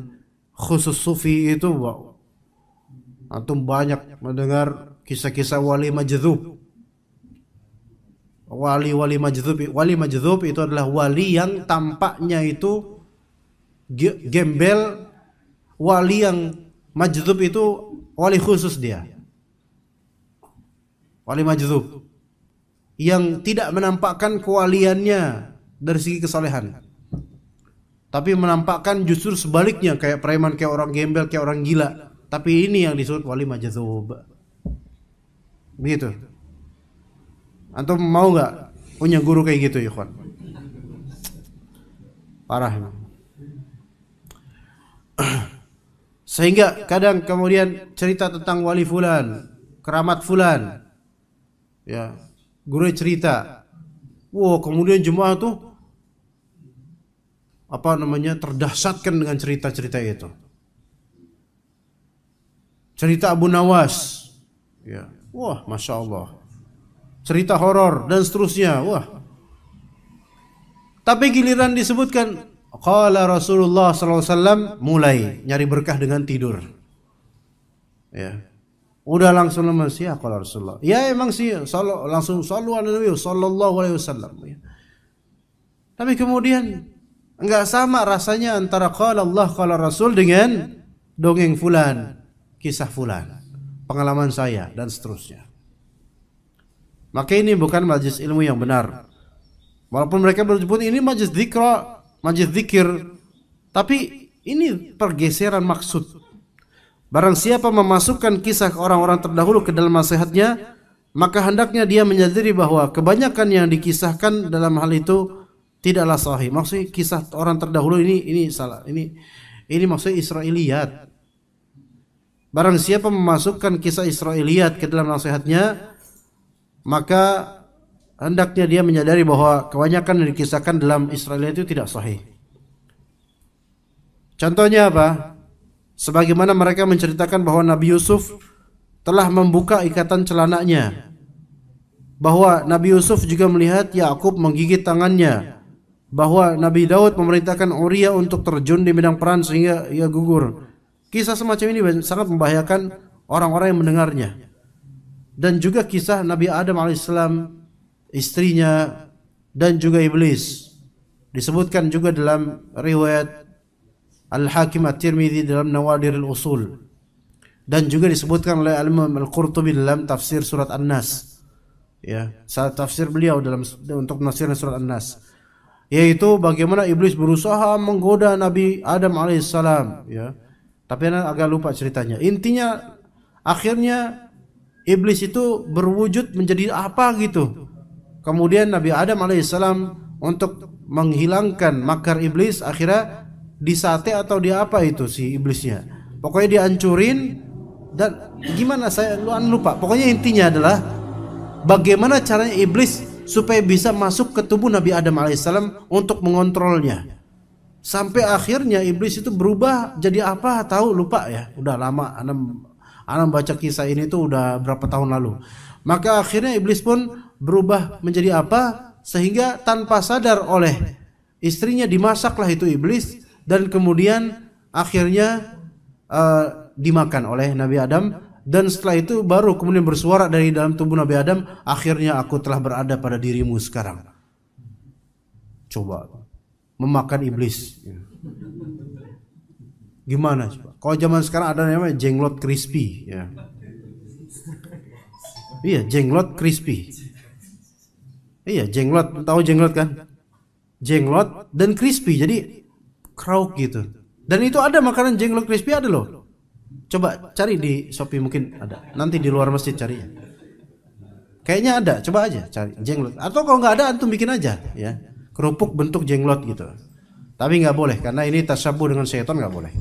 Speaker 1: khusus sufi itu wow, Antum banyak mendengar kisah-kisah wali majdzub. Wali-wali majdzub, wali majdzub itu adalah wali yang tampaknya itu gembel, wali yang majdzub itu wali khusus dia. Wali majdzub yang tidak menampakkan kewaliannya dari segi kesalehan tapi menampakkan justru sebaliknya kayak preman kayak orang gembel kayak orang gila tapi ini yang disebut wali majazub. Begitu. Atau mau nggak punya guru kayak gitu, Yohan? Parah emang. Sehingga kadang kemudian cerita tentang wali fulan, keramat fulan. Ya, guru cerita. Wow, kemudian jemaah tuh apa namanya terdahsatkan dengan cerita-cerita itu cerita Abu Nawas, ya. wah masya Allah, cerita horor dan seterusnya, wah. Tapi giliran disebutkan, kalau Rasulullah SAW mulai nyari berkah dengan tidur. Ya, udah langsung lemas ya kalau Rasulullah. Ya emang sih, langsung selalu ala Sallallahu Alaihi Wasallam. Ya. Tapi kemudian enggak sama rasanya antara qala Allah qala Rasul dengan dongeng fulan kisah fulan, pengalaman saya dan seterusnya. Maka ini bukan majlis ilmu yang benar. Walaupun mereka berjubun ini majlis zikra, majlis zikir, tapi ini pergeseran maksud. Barang siapa memasukkan kisah orang-orang terdahulu ke dalam nasihatnya, maka hendaknya dia menyadari bahwa kebanyakan yang dikisahkan dalam hal itu tidaklah sahih. Maksudnya kisah orang terdahulu ini ini salah. Ini ini maksudnya Israiliyat. Barang siapa memasukkan kisah Israiliyat ke dalam nasihatnya, maka hendaknya dia menyadari bahwa kebanyakan yang dikisahkan dalam Israiliyat itu tidak sahih. Contohnya apa? Sebagaimana mereka menceritakan bahwa Nabi Yusuf telah membuka ikatan celananya. Bahwa Nabi Yusuf juga melihat Yakub menggigit tangannya. Bahwa Nabi Daud memerintahkan Uria untuk terjun di bidang peran sehingga ia gugur. Kisah semacam ini sangat membahayakan orang-orang yang mendengarnya. Dan juga kisah Nabi Adam alaihissalam, istrinya, dan juga iblis. Disebutkan juga dalam riwayat Al-Hakim At-Tirmidzi dalam Nawadir Al-Usul. Dan juga disebutkan oleh Al-Imam Al-Qurtubi dalam tafsir surat An-Nas. Ya, saat tafsir beliau dalam untuk menafsirkan surat An-Nas yaitu bagaimana iblis berusaha menggoda Nabi Adam alaihissalam ya tapi anak agak lupa ceritanya. Intinya akhirnya iblis itu berwujud menjadi apa gitu. Kemudian Nabi Adam alaihissalam untuk menghilangkan makar iblis akhirnya disate atau di apa itu si iblisnya. Pokoknya dihancurin dan gimana saya lupa. Pokoknya intinya adalah bagaimana caranya iblis supaya bisa masuk ke tubuh Nabi Adam alaihissalam untuk mengontrolnya sampai akhirnya iblis itu berubah jadi apa tahu lupa ya udah lama anam anam baca kisah ini tuh udah berapa tahun lalu maka akhirnya iblis pun berubah menjadi apa sehingga tanpa sadar oleh istrinya dimasaklah itu iblis dan kemudian akhirnya uh, dimakan oleh Nabi Adam dan setelah itu baru kemudian bersuara dari dalam tubuh Nabi Adam akhirnya aku telah berada pada dirimu sekarang coba memakan iblis. Gimana coba? Kalau zaman sekarang ada namanya jenglot crispy ya. Iya, jenglot crispy. Iya, jenglot, tahu jenglot kan? Jenglot dan crispy. Jadi krauk gitu. Dan itu ada makanan jenglot crispy ada loh. Coba cari di Shopee mungkin ada. Nanti di luar masjid cari ya. Kayaknya ada, coba aja cari jenglot. Atau kalau nggak ada antum bikin aja ya kerupuk bentuk jenglot gitu. Tapi nggak boleh karena ini tasabu dengan setan nggak boleh.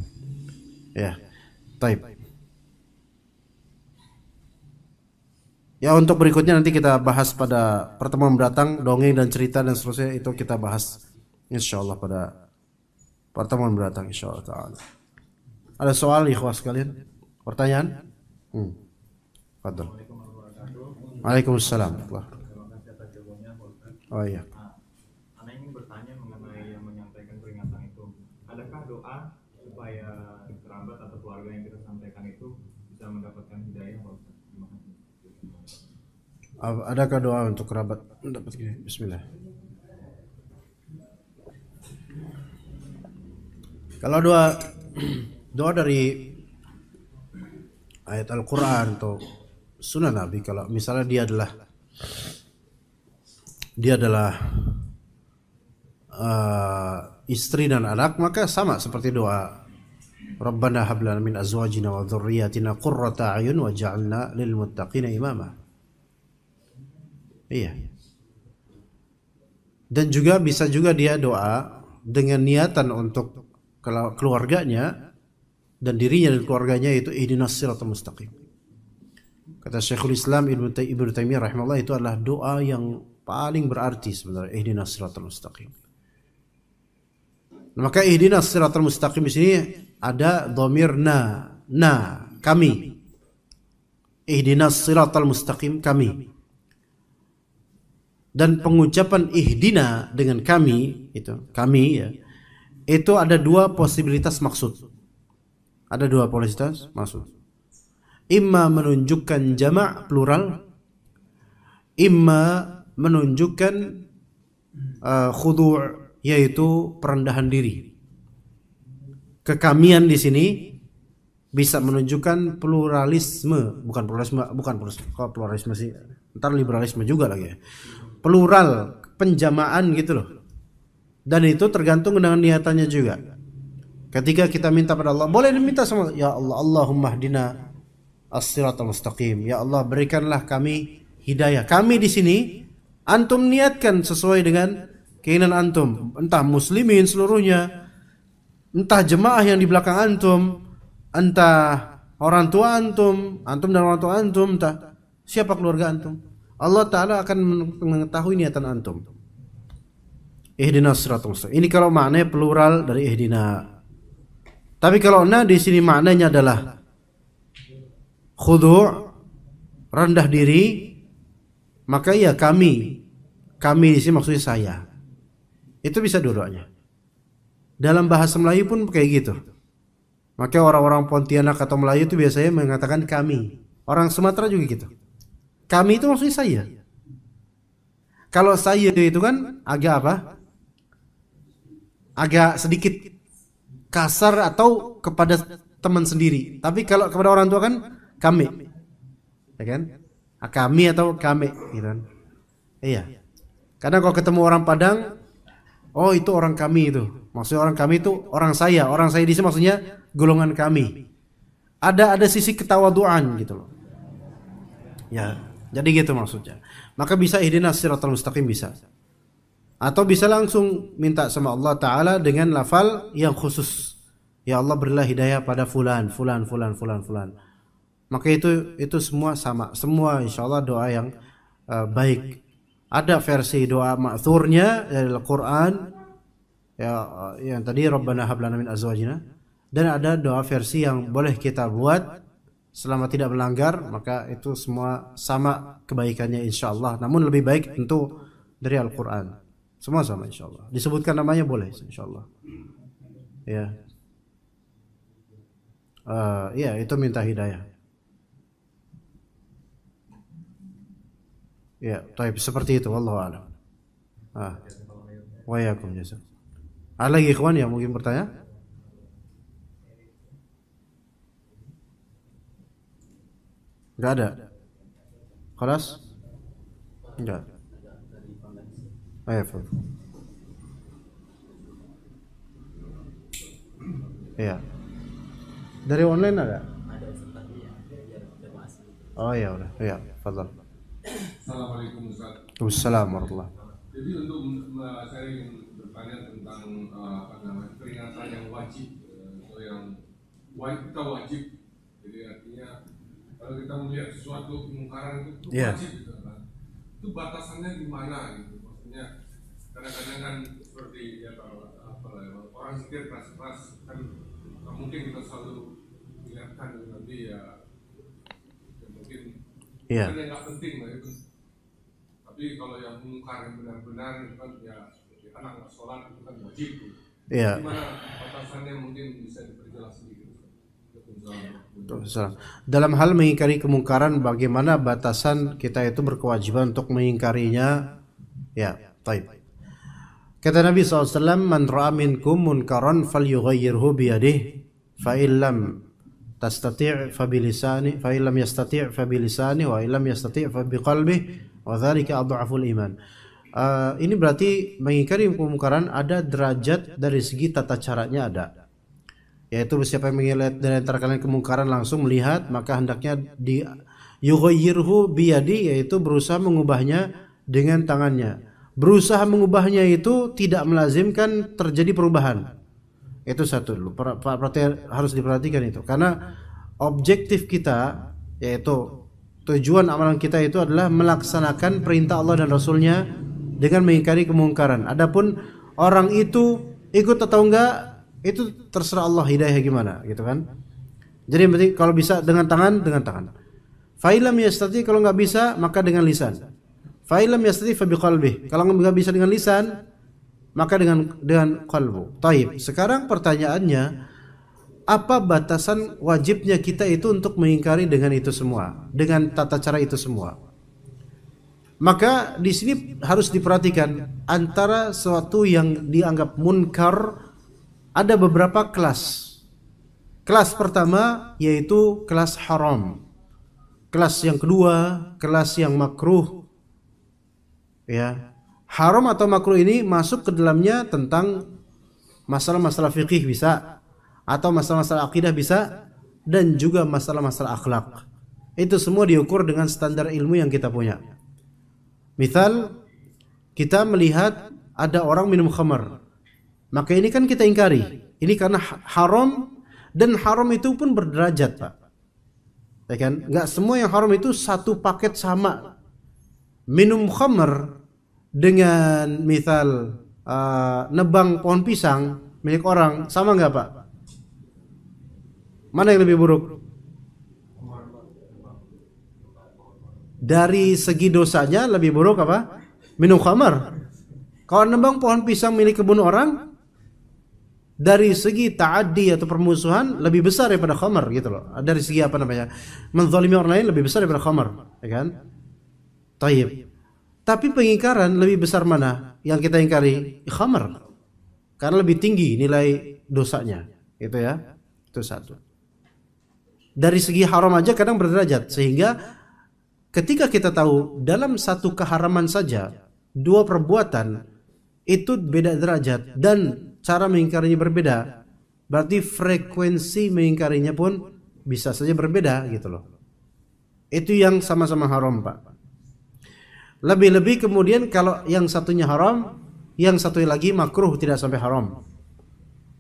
Speaker 1: Ya, taib. Ya untuk berikutnya nanti kita bahas pada pertemuan mendatang dongeng dan cerita dan seterusnya itu kita bahas insya Allah pada pertemuan mendatang insya Allah Ada soal nih ikhwas kalian? Pertanyaan? Hmm. Waalaikumsalam. Waalaikumsalam. Oh iya. Adakah doa untuk kerabat mendapat gini? Bismillah. Kalau doa doa dari ayat Al-Qur'an atau sunnah Nabi kalau misalnya dia adalah dia adalah uh, istri dan anak maka sama seperti doa Rabbana hablana min azwajina wa dhurriyyatina qurrata a'yun waj'alna lil muttaqina imama. Iya. Dan juga bisa juga dia doa dengan niatan untuk keluarganya dan dirinya dan keluarganya itu ihdinas siratal mustaqim. Kata Syekhul Islam Ibnu Ibn Taimiyah rahimahullah itu adalah doa yang paling berarti sebenarnya ihdinas siratal mustaqim. Nah, maka ihdinas siratal mustaqim di sini ada dhamir na, na, kami. Ihdinas siratal mustaqim kami dan pengucapan ihdina dengan kami itu kami ya itu ada dua posibilitas maksud ada dua posibilitas maksud imma menunjukkan jamak plural imma menunjukkan uh, khudu' yaitu perendahan diri kekamian di sini bisa menunjukkan pluralisme bukan pluralisme bukan pluralisme sih ntar liberalisme juga lagi ya plural penjamaan gitu loh dan itu tergantung dengan niatannya juga ketika kita minta pada Allah boleh diminta sama ya Allah Allahumma hdina as-siratal mustaqim ya Allah berikanlah kami hidayah kami di sini antum niatkan sesuai dengan keinginan antum entah muslimin seluruhnya entah jemaah yang di belakang antum entah orang tua antum antum dan orang tua antum entah siapa keluarga antum Allah Ta'ala akan mengetahui niatan antum ihdina ini kalau maknanya plural dari ihdina tapi kalau nah di sini maknanya adalah khudu' rendah diri maka ya kami kami di sini maksudnya saya itu bisa duduknya. dalam bahasa Melayu pun kayak gitu maka orang-orang Pontianak atau Melayu itu biasanya mengatakan kami orang Sumatera juga gitu kami itu maksudnya saya. Kalau saya itu kan agak apa? Agak sedikit kasar atau kepada teman sendiri. Tapi kalau kepada orang tua kan kami. Ya kan? Ah, kami atau kami gitu kan. Iya. Karena kalau ketemu orang Padang, oh itu orang kami itu. Maksudnya orang kami itu orang saya. Orang saya di sini maksudnya golongan kami. Ada ada sisi ketawaduan gitu loh. Ya. Jadi gitu maksudnya. Maka bisa ihdinas siratal mustaqim bisa. Atau bisa langsung minta sama Allah Ta'ala dengan lafal yang khusus. Ya Allah berilah hidayah pada fulan, fulan, fulan, fulan, fulan. Maka itu itu semua sama. Semua insya Allah doa yang uh, baik. Ada versi doa ma'thurnya dari Al-Quran. Ya, eh, yang tadi Rabbana hablana min azwajina. Dan ada doa versi yang boleh kita buat selama tidak melanggar maka itu semua sama kebaikannya insya Allah namun lebih baik tentu dari Al-Quran semua sama insya Allah disebutkan namanya boleh insya Allah ya uh, ya itu minta hidayah ya taib seperti itu Allah alam ah. jasa. Ada lagi ikhwan yang mungkin bertanya? Enggak ada. Kelas? Enggak. Oh, Ayo, iya, iya. Dari online ada? Ada Oh iya udah, iya, fadal. Assalamualaikum Ustaz. Waalaikumsalam warahmatullahi. Jadi untuk saya bertanya tentang uh, apa namanya peringatan yang wajib eh, atau yang wajib kita wajib. Jadi artinya kalau kita melihat sesuatu kemungkaran itu, itu yeah. wajib gitu kan. Itu batasannya di mana gitu maksudnya kadang-kadang kan seperti ya kalau apa lah ya, orang setir keras-keras kan mungkin kita selalu ingatkan nanti ya, ya mungkin yeah. mungkin yang nggak penting lah itu. Tapi kalau yang kemungkaran benar-benar itu kan ya anak nggak sholat itu kan wajib. Gitu. Yeah. Iya. Gimana batasannya mungkin bisa diperjelas sedikit? Dalam hal mengingkari kemungkaran, bagaimana batasan kita itu berkewajiban untuk mengingkarinya? Ya, taib. Kata Nabi SAW, Man ra'a minkum munkaran fal yughayirhu biyadih, fa illam tastati' fa bilisani, fa illam yastati' fa bilisani, wa illam yastati' fa biqalbih, wa dhalika adu'aful iman. Uh, ini berarti mengingkari kemungkaran ada derajat dari segi tata caranya ada yaitu siapa yang melihat dari antara kalian kemungkaran langsung melihat maka hendaknya di yughayyirhu biyadi yaitu berusaha mengubahnya dengan tangannya berusaha mengubahnya itu tidak melazimkan terjadi perubahan itu satu dulu perhatian harus diperhatikan itu karena objektif kita yaitu tujuan amalan kita itu adalah melaksanakan perintah Allah dan Rasulnya dengan mengingkari kemungkaran adapun orang itu ikut atau enggak itu terserah Allah hidayah gimana gitu kan jadi berarti kalau bisa dengan tangan dengan tangan fa'ilam yastati kalau nggak bisa maka dengan lisan fa'ilam yastati fa biqalbih kalau nggak bisa dengan lisan maka dengan dengan qalbu taib sekarang pertanyaannya apa batasan wajibnya kita itu untuk mengingkari dengan itu semua dengan tata cara itu semua maka di sini harus diperhatikan antara sesuatu yang dianggap munkar ada beberapa kelas. Kelas pertama yaitu kelas haram. Kelas yang kedua, kelas yang makruh. Ya. Haram atau makruh ini masuk ke dalamnya tentang masalah-masalah fikih bisa atau masalah-masalah akidah bisa dan juga masalah-masalah akhlak. Itu semua diukur dengan standar ilmu yang kita punya. Misal kita melihat ada orang minum khamar. Maka ini kan kita ingkari. Ini karena haram dan haram itu pun berderajat, Pak. Ya kan? Enggak semua yang haram itu satu paket sama. Minum khamr dengan misal uh, nebang pohon pisang milik orang sama nggak, Pak? Mana yang lebih buruk? Dari segi dosanya lebih buruk apa? Minum khamr. Kalau nebang pohon pisang milik kebun orang, dari segi taaddi atau permusuhan lebih besar daripada khamar gitu loh. Dari segi apa namanya? Menzalimi orang lain lebih besar daripada khamar, ya kan? Taib. Tapi pengingkaran lebih besar mana? Yang kita ingkari khamar. Karena lebih tinggi nilai dosanya, gitu ya. Itu satu. Dari segi haram aja kadang berderajat sehingga ketika kita tahu dalam satu keharaman saja dua perbuatan itu beda derajat dan cara mengingkarinya berbeda. Berarti frekuensi mengingkarinya pun bisa saja berbeda gitu loh. Itu yang sama-sama haram, Pak. Lebih-lebih kemudian kalau yang satunya haram, yang satu lagi makruh tidak sampai haram.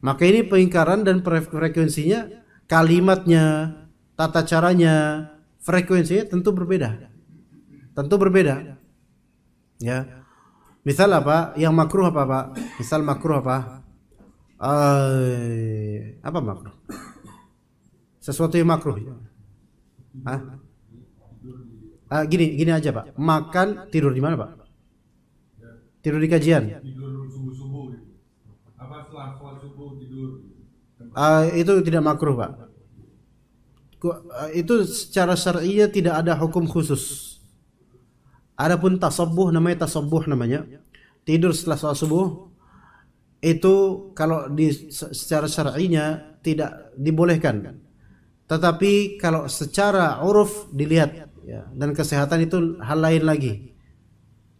Speaker 1: Maka ini pengingkaran dan frekuensinya, kalimatnya, tata caranya, frekuensinya tentu berbeda. Tentu berbeda. Ya. Misal apa? Yang makruh apa, Pak? Misal makruh apa? Uh, apa makruh? Sesuatu yang makruh. Ya. Hah? Ah, gini, gini aja pak. Makan tidur di mana pak? Tidur di kajian. Uh, itu tidak makruh pak. Itu secara syariah tidak ada hukum khusus. Adapun tasabuh namanya tasabuh namanya. Tidur setelah sholat subuh itu kalau di secara syar'inya tidak dibolehkan. Tetapi kalau secara uruf dilihat ya, dan kesehatan itu hal lain lagi.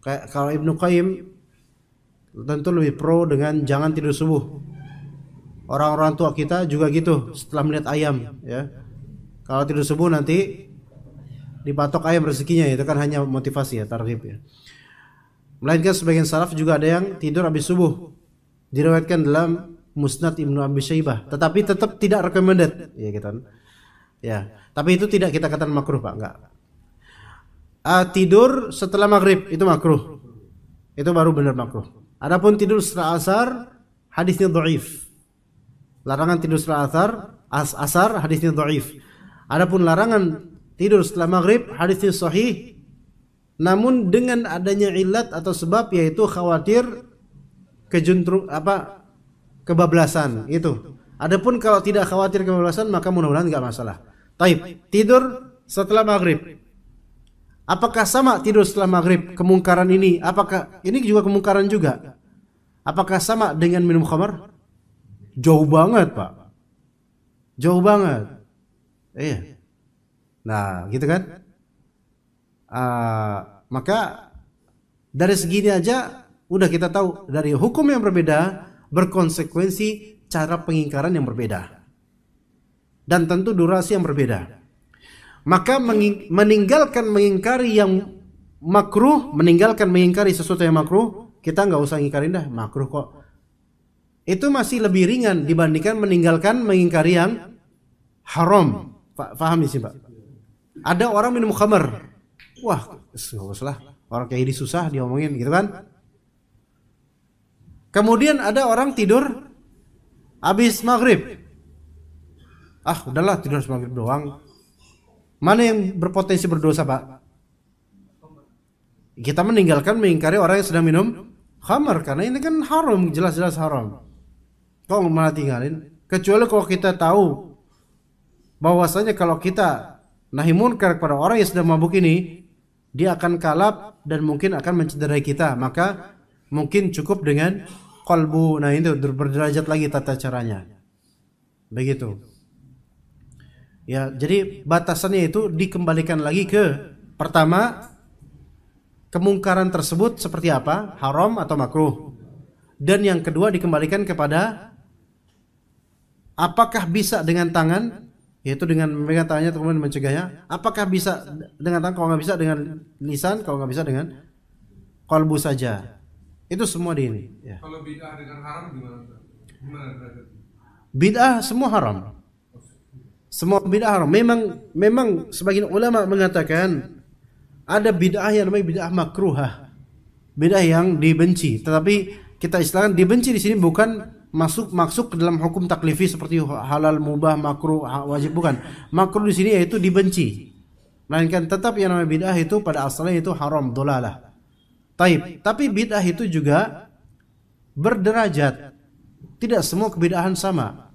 Speaker 1: Kayak kalau Ibnu Qayyim tentu lebih pro dengan jangan tidur subuh. Orang-orang tua kita juga gitu setelah melihat ayam ya. Kalau tidur subuh nanti dipatok ayam rezekinya itu kan hanya motivasi ya tarhib ya. Melainkan sebagian salaf juga ada yang tidur habis subuh diriwayatkan dalam Musnad Ibnu Abi Syaibah, tetapi tetap tidak recommended, ya kita gitu kan? Ya, tapi itu tidak kita katakan makruh, Pak, enggak. Uh, tidur setelah maghrib itu makruh. Itu baru benar makruh. Adapun tidur setelah asar hadisnya dhaif. Larangan tidur setelah asar, as asar hadisnya dhaif. Adapun larangan tidur setelah maghrib hadisnya sahih. Namun dengan adanya ilat atau sebab yaitu khawatir kejuntrung apa kebablasan itu. Adapun kalau tidak khawatir kebablasan maka mudah-mudahan nggak masalah. Taib tidur setelah maghrib. Apakah sama tidur setelah maghrib kemungkaran ini? Apakah ini juga kemungkaran juga? Apakah sama dengan minum khamar? Jauh banget pak, jauh banget. Iya. Nah gitu kan? Uh, maka dari segini aja udah kita tahu dari hukum yang berbeda berkonsekuensi cara pengingkaran yang berbeda dan tentu durasi yang berbeda maka meninggalkan mengingkari yang makruh meninggalkan mengingkari sesuatu yang makruh kita nggak usah ngingkarin dah makruh kok itu masih lebih ringan dibandingkan meninggalkan mengingkari yang haram Faham ya sih pak ada orang minum khamar wah lah orang kayak ini susah diomongin gitu kan Kemudian ada orang tidur habis maghrib. Ah, udahlah tidur habis maghrib doang. Mana yang berpotensi berdosa, Pak? Kita meninggalkan mengingkari orang yang sedang minum khamar karena ini kan haram, jelas-jelas haram. Kok malah tinggalin? Kecuali kalau kita tahu bahwasanya kalau kita nahi munkar kepada orang yang sedang mabuk ini, dia akan kalap dan mungkin akan mencederai kita, maka Mungkin cukup dengan kolbu. Nah itu berderajat lagi tata caranya. Begitu. Ya, jadi batasannya itu dikembalikan lagi ke pertama kemungkaran tersebut seperti apa? Haram atau makruh? Dan yang kedua dikembalikan kepada apakah bisa dengan tangan yaitu dengan memegang tangannya kemudian mencegahnya apakah bisa dengan tangan kalau nggak bisa dengan lisan kalau nggak bisa dengan kolbu saja itu semua di ini. Ya. Kalau bid'ah dengan haram gimana? Bid'ah semua haram. Semua bid'ah haram. Memang memang sebagian ulama mengatakan ada bid'ah yang namanya bid'ah makruhah. Bid'ah yang dibenci. Tetapi kita istilahkan dibenci di sini bukan masuk masuk ke dalam hukum taklifi seperti halal mubah makruh wajib bukan makruh di sini yaitu dibenci melainkan tetap yang namanya bid'ah itu pada asalnya itu haram dolalah Taib. Tapi bid'ah itu juga berderajat. Tidak semua kebid'ahan sama.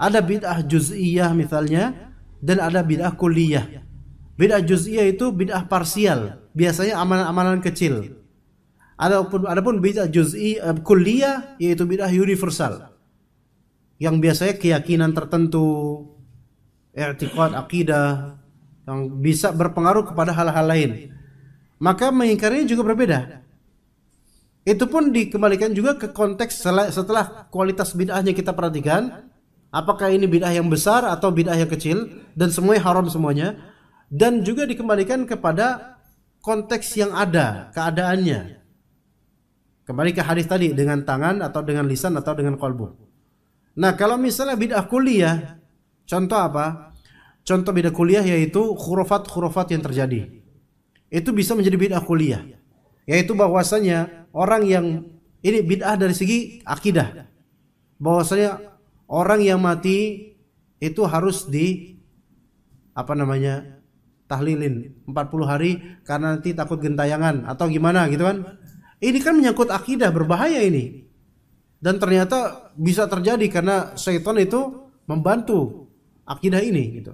Speaker 1: Ada bid'ah juz'iyah misalnya dan ada bid'ah kuliyah. Bid'ah juz'iyah itu bid'ah parsial, biasanya amalan-amalan kecil. Adapun adapun bid'ah juz'i eh, kuliyah yaitu bid'ah universal. Yang biasanya keyakinan tertentu, i'tiqad, akidah yang bisa berpengaruh kepada hal-hal lain maka mengingkarinya juga berbeda. Itu pun dikembalikan juga ke konteks setelah kualitas bid'ahnya kita perhatikan, apakah ini bid'ah yang besar atau bid'ah yang kecil dan semuanya haram semuanya dan juga dikembalikan kepada konteks yang ada, keadaannya. Kembali ke hadis tadi dengan tangan atau dengan lisan atau dengan kolbu. Nah, kalau misalnya bid'ah kuliah, contoh apa? Contoh bid'ah kuliah yaitu khurafat-khurafat yang terjadi itu bisa menjadi bid'ah kuliah yaitu bahwasanya orang yang ini bid'ah dari segi akidah bahwasanya orang yang mati itu harus di apa namanya tahlilin 40 hari karena nanti takut gentayangan atau gimana gitu kan ini kan menyangkut akidah berbahaya ini dan ternyata bisa terjadi karena setan itu membantu akidah ini gitu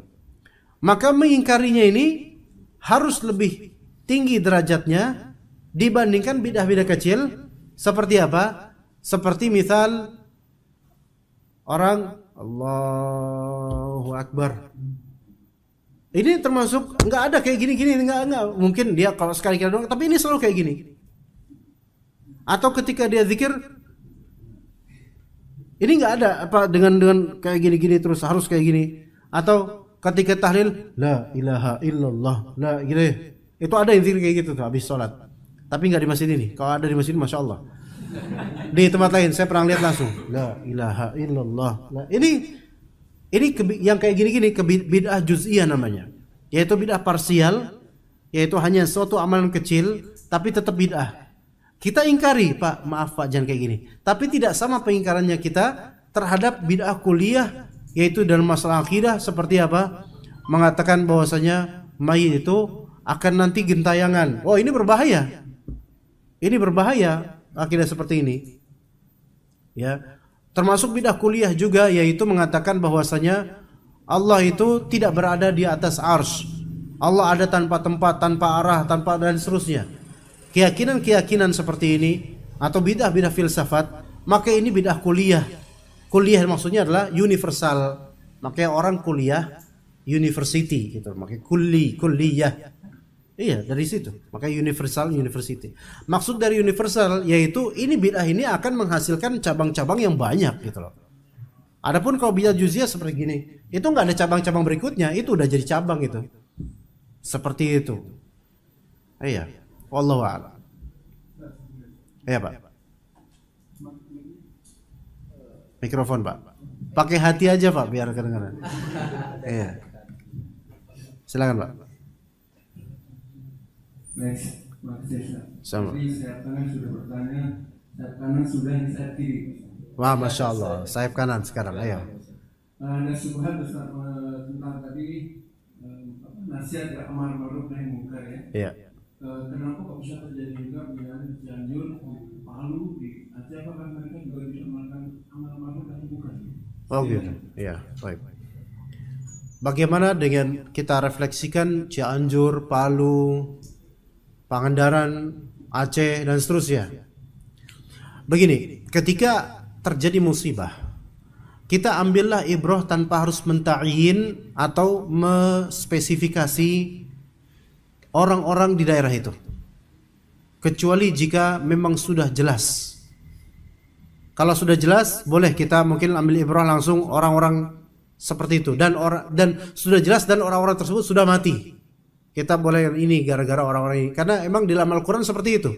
Speaker 1: maka mengingkarinya ini harus lebih tinggi derajatnya dibandingkan bidah-bidah kecil seperti apa? Seperti misal orang Allahu Akbar. Ini termasuk nggak ada kayak gini-gini nggak nggak mungkin dia kalau sekali kali doang tapi ini selalu kayak gini. Atau ketika dia zikir ini nggak ada apa dengan dengan kayak gini-gini terus harus kayak gini atau ketika tahlil la ilaha illallah la ilaha itu ada yang kayak gitu tuh habis sholat. Tapi nggak di masjid ini. Kalau ada di masjid, ini masya Allah. Di tempat lain saya pernah lihat langsung. La ilaha illallah. Nah, ini ini yang kayak gini-gini bid'ah juz'iyah namanya. Yaitu bid'ah parsial, yaitu hanya suatu amalan kecil tapi tetap bid'ah. Kita ingkari, Pak, maaf Pak jangan kayak gini. Tapi tidak sama pengingkarannya kita terhadap bid'ah kuliah yaitu dalam masalah akidah seperti apa? Mengatakan bahwasanya mayit itu akan nanti gentayangan. Oh, ini berbahaya. Ini berbahaya akidah seperti ini. Ya. Termasuk bidah kuliah juga yaitu mengatakan bahwasanya Allah itu tidak berada di atas ars. Allah ada tanpa tempat, tanpa arah, tanpa dan seterusnya. Keyakinan-keyakinan seperti ini atau bidah-bidah filsafat, maka ini bidah kuliah. Kuliah maksudnya adalah universal. Makanya orang kuliah university gitu, makanya kuli, kuliah Iya, dari situ. Makanya universal university. Maksud dari universal yaitu ini bid'ah ini akan menghasilkan cabang-cabang yang banyak gitu loh. Adapun kalau bid'ah juzia seperti gini, itu nggak ada cabang-cabang berikutnya, itu udah jadi cabang gitu. Seperti itu. Iya. Allah Allah Iya, Pak. Mikrofon, Pak. Pakai hati aja, Pak, biar kedengaran. Iya. Silakan, Pak. Baik, Desa. Sama. Jadi sayap kanan sudah bertanya, sayap kanan sudah di sayap kiri. Wah, masya Allah. Sayap kanan sekarang, ayo. Eh, Ada subhan eh, tentang tadi eh, nasihat ya amar ma'ruf yang mungkar ya. Iya. Kenapa kok bisa terjadi juga pilihan Cianjur, Palu, di Aceh apakah mereka juga bisa diamalkan amar ma'ruf yang mungkar? Oh gitu. Iya, baik. Bagaimana dengan kita refleksikan Cianjur, Palu, Pangandaran, Aceh dan seterusnya. Begini, ketika terjadi musibah, kita ambillah ibroh tanpa harus mentahin atau mespesifikasi orang-orang di daerah itu. Kecuali jika memang sudah jelas. Kalau sudah jelas, boleh kita mungkin ambil ibroh langsung orang-orang seperti itu dan dan sudah jelas dan orang-orang tersebut sudah mati kita boleh ini gara-gara orang-orang ini karena emang di dalam Al-Qur'an seperti itu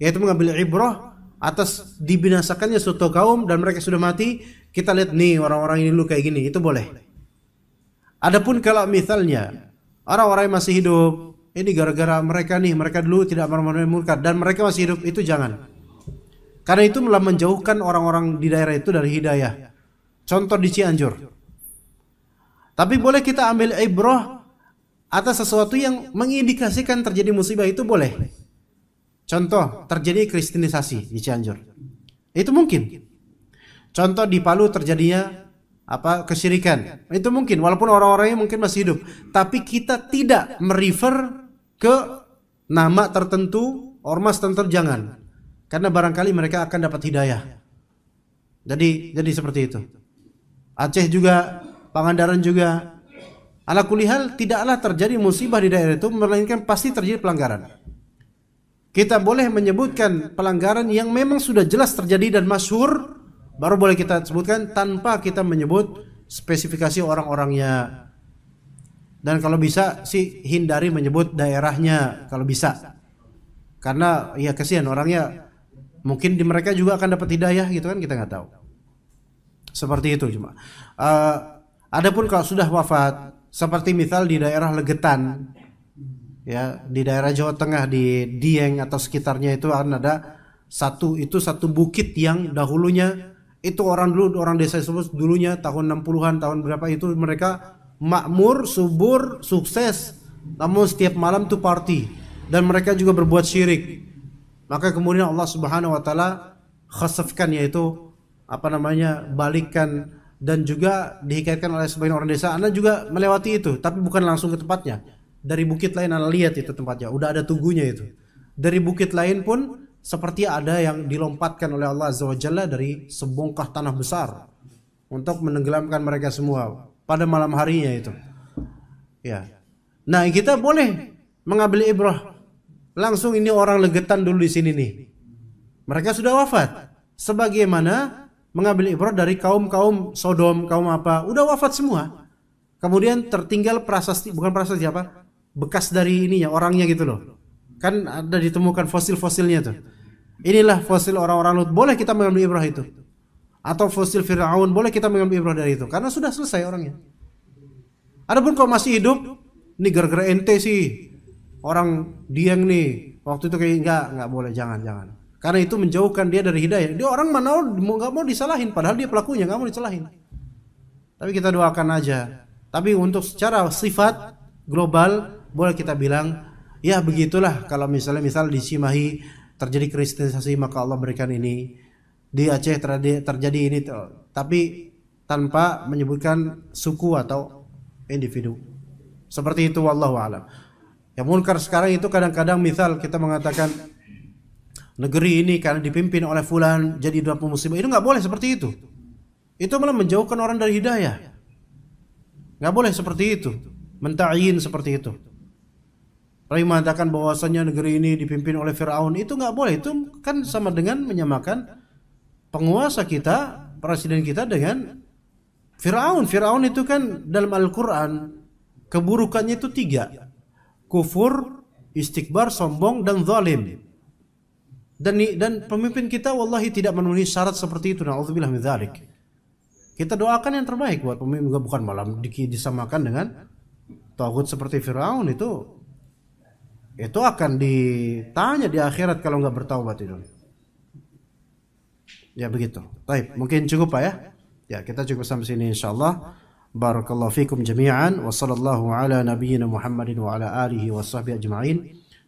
Speaker 1: yaitu mengambil ibrah atas dibinasakannya suatu kaum dan mereka sudah mati kita lihat nih orang-orang ini lu kayak gini itu boleh adapun kalau misalnya orang-orang yang masih hidup ini gara-gara mereka nih mereka dulu tidak memenuhi murka dan mereka masih hidup itu jangan karena itu malah menjauhkan orang-orang di daerah itu dari hidayah contoh di Cianjur tapi boleh kita ambil ibrah atas sesuatu yang mengindikasikan terjadi musibah itu boleh. Contoh, terjadi kristenisasi di Cianjur. Itu mungkin. Contoh di Palu terjadinya apa kesyirikan. Itu mungkin walaupun orang-orangnya mungkin masih hidup, tapi kita tidak merefer ke nama tertentu, ormas tertentu jangan. Karena barangkali mereka akan dapat hidayah. Jadi jadi seperti itu. Aceh juga, Pangandaran juga, Ala kulihal tidaklah terjadi musibah di daerah itu melainkan pasti terjadi pelanggaran. Kita boleh menyebutkan pelanggaran yang memang sudah jelas terjadi dan masyhur baru boleh kita sebutkan tanpa kita menyebut spesifikasi orang-orangnya. Dan kalau bisa sih hindari menyebut daerahnya kalau bisa. Karena ya kasihan orangnya mungkin di mereka juga akan dapat hidayah gitu kan kita nggak tahu. Seperti itu cuma. Uh, adapun kalau sudah wafat seperti misal di daerah Legetan, ya di daerah Jawa Tengah di Dieng atau sekitarnya itu akan ada satu itu satu bukit yang dahulunya itu orang dulu orang desa tersebut dulunya tahun 60-an tahun berapa itu mereka makmur, subur, sukses. Namun setiap malam tuh party dan mereka juga berbuat syirik. Maka kemudian Allah Subhanahu wa taala khasafkan yaitu apa namanya? balikan dan juga dikaitkan oleh sebagian orang desa Anda juga melewati itu tapi bukan langsung ke tempatnya dari bukit lain Anda lihat itu tempatnya udah ada tugunya itu dari bukit lain pun seperti ada yang dilompatkan oleh Allah Azza wa Jalla dari sebongkah tanah besar untuk menenggelamkan mereka semua pada malam harinya itu ya nah kita boleh mengambil ibrah langsung ini orang legetan dulu di sini nih mereka sudah wafat sebagaimana mengambil ibrah dari kaum-kaum Sodom, kaum apa, udah wafat semua. Kemudian tertinggal prasasti, bukan prasasti apa? Bekas dari ininya, orangnya gitu loh. Kan ada ditemukan fosil-fosilnya tuh. Inilah fosil orang-orang Lut. Boleh kita mengambil ibrah itu. Atau fosil Fir'aun, boleh kita mengambil ibrah dari itu. Karena sudah selesai orangnya. Adapun kalau masih hidup, ini gara-gara ente sih. Orang dieng nih. Waktu itu kayak enggak, enggak boleh, jangan, jangan. Karena itu menjauhkan dia dari hidayah. Dia orang mana mau nggak mau disalahin, padahal dia pelakunya nggak mau disalahin. Tapi kita doakan aja. Tapi untuk secara sifat global boleh kita bilang ya begitulah kalau misalnya misal di Cimahi terjadi kristenisasi maka Allah berikan ini di Aceh terjadi ini tapi tanpa menyebutkan suku atau individu seperti itu wallahu alam yang munkar sekarang itu kadang-kadang misal kita mengatakan negeri ini karena dipimpin oleh fulan jadi dua musibah itu nggak boleh seperti itu itu malah menjauhkan orang dari hidayah nggak boleh seperti itu mentain seperti itu Rai mengatakan bahwasannya negeri ini dipimpin oleh Fir'aun itu nggak boleh itu kan sama dengan menyamakan penguasa kita presiden kita dengan Fir'aun Fir'aun itu kan dalam Al-Quran keburukannya itu tiga kufur istikbar sombong dan zalim dan dan pemimpin kita wallahi tidak memenuhi syarat seperti itu naudzubillah min dzalik kita doakan yang terbaik buat pemimpin bukan malam disamakan dengan tauhid seperti Firaun itu itu akan ditanya di akhirat kalau enggak bertaubat itu ya begitu baik mungkin cukup pak ya ya kita cukup sampai sini insyaallah barakallahu fikum jami'an wa sallallahu ala nabiyyina Muhammadin wa ala alihi wa sahbihi ajma'in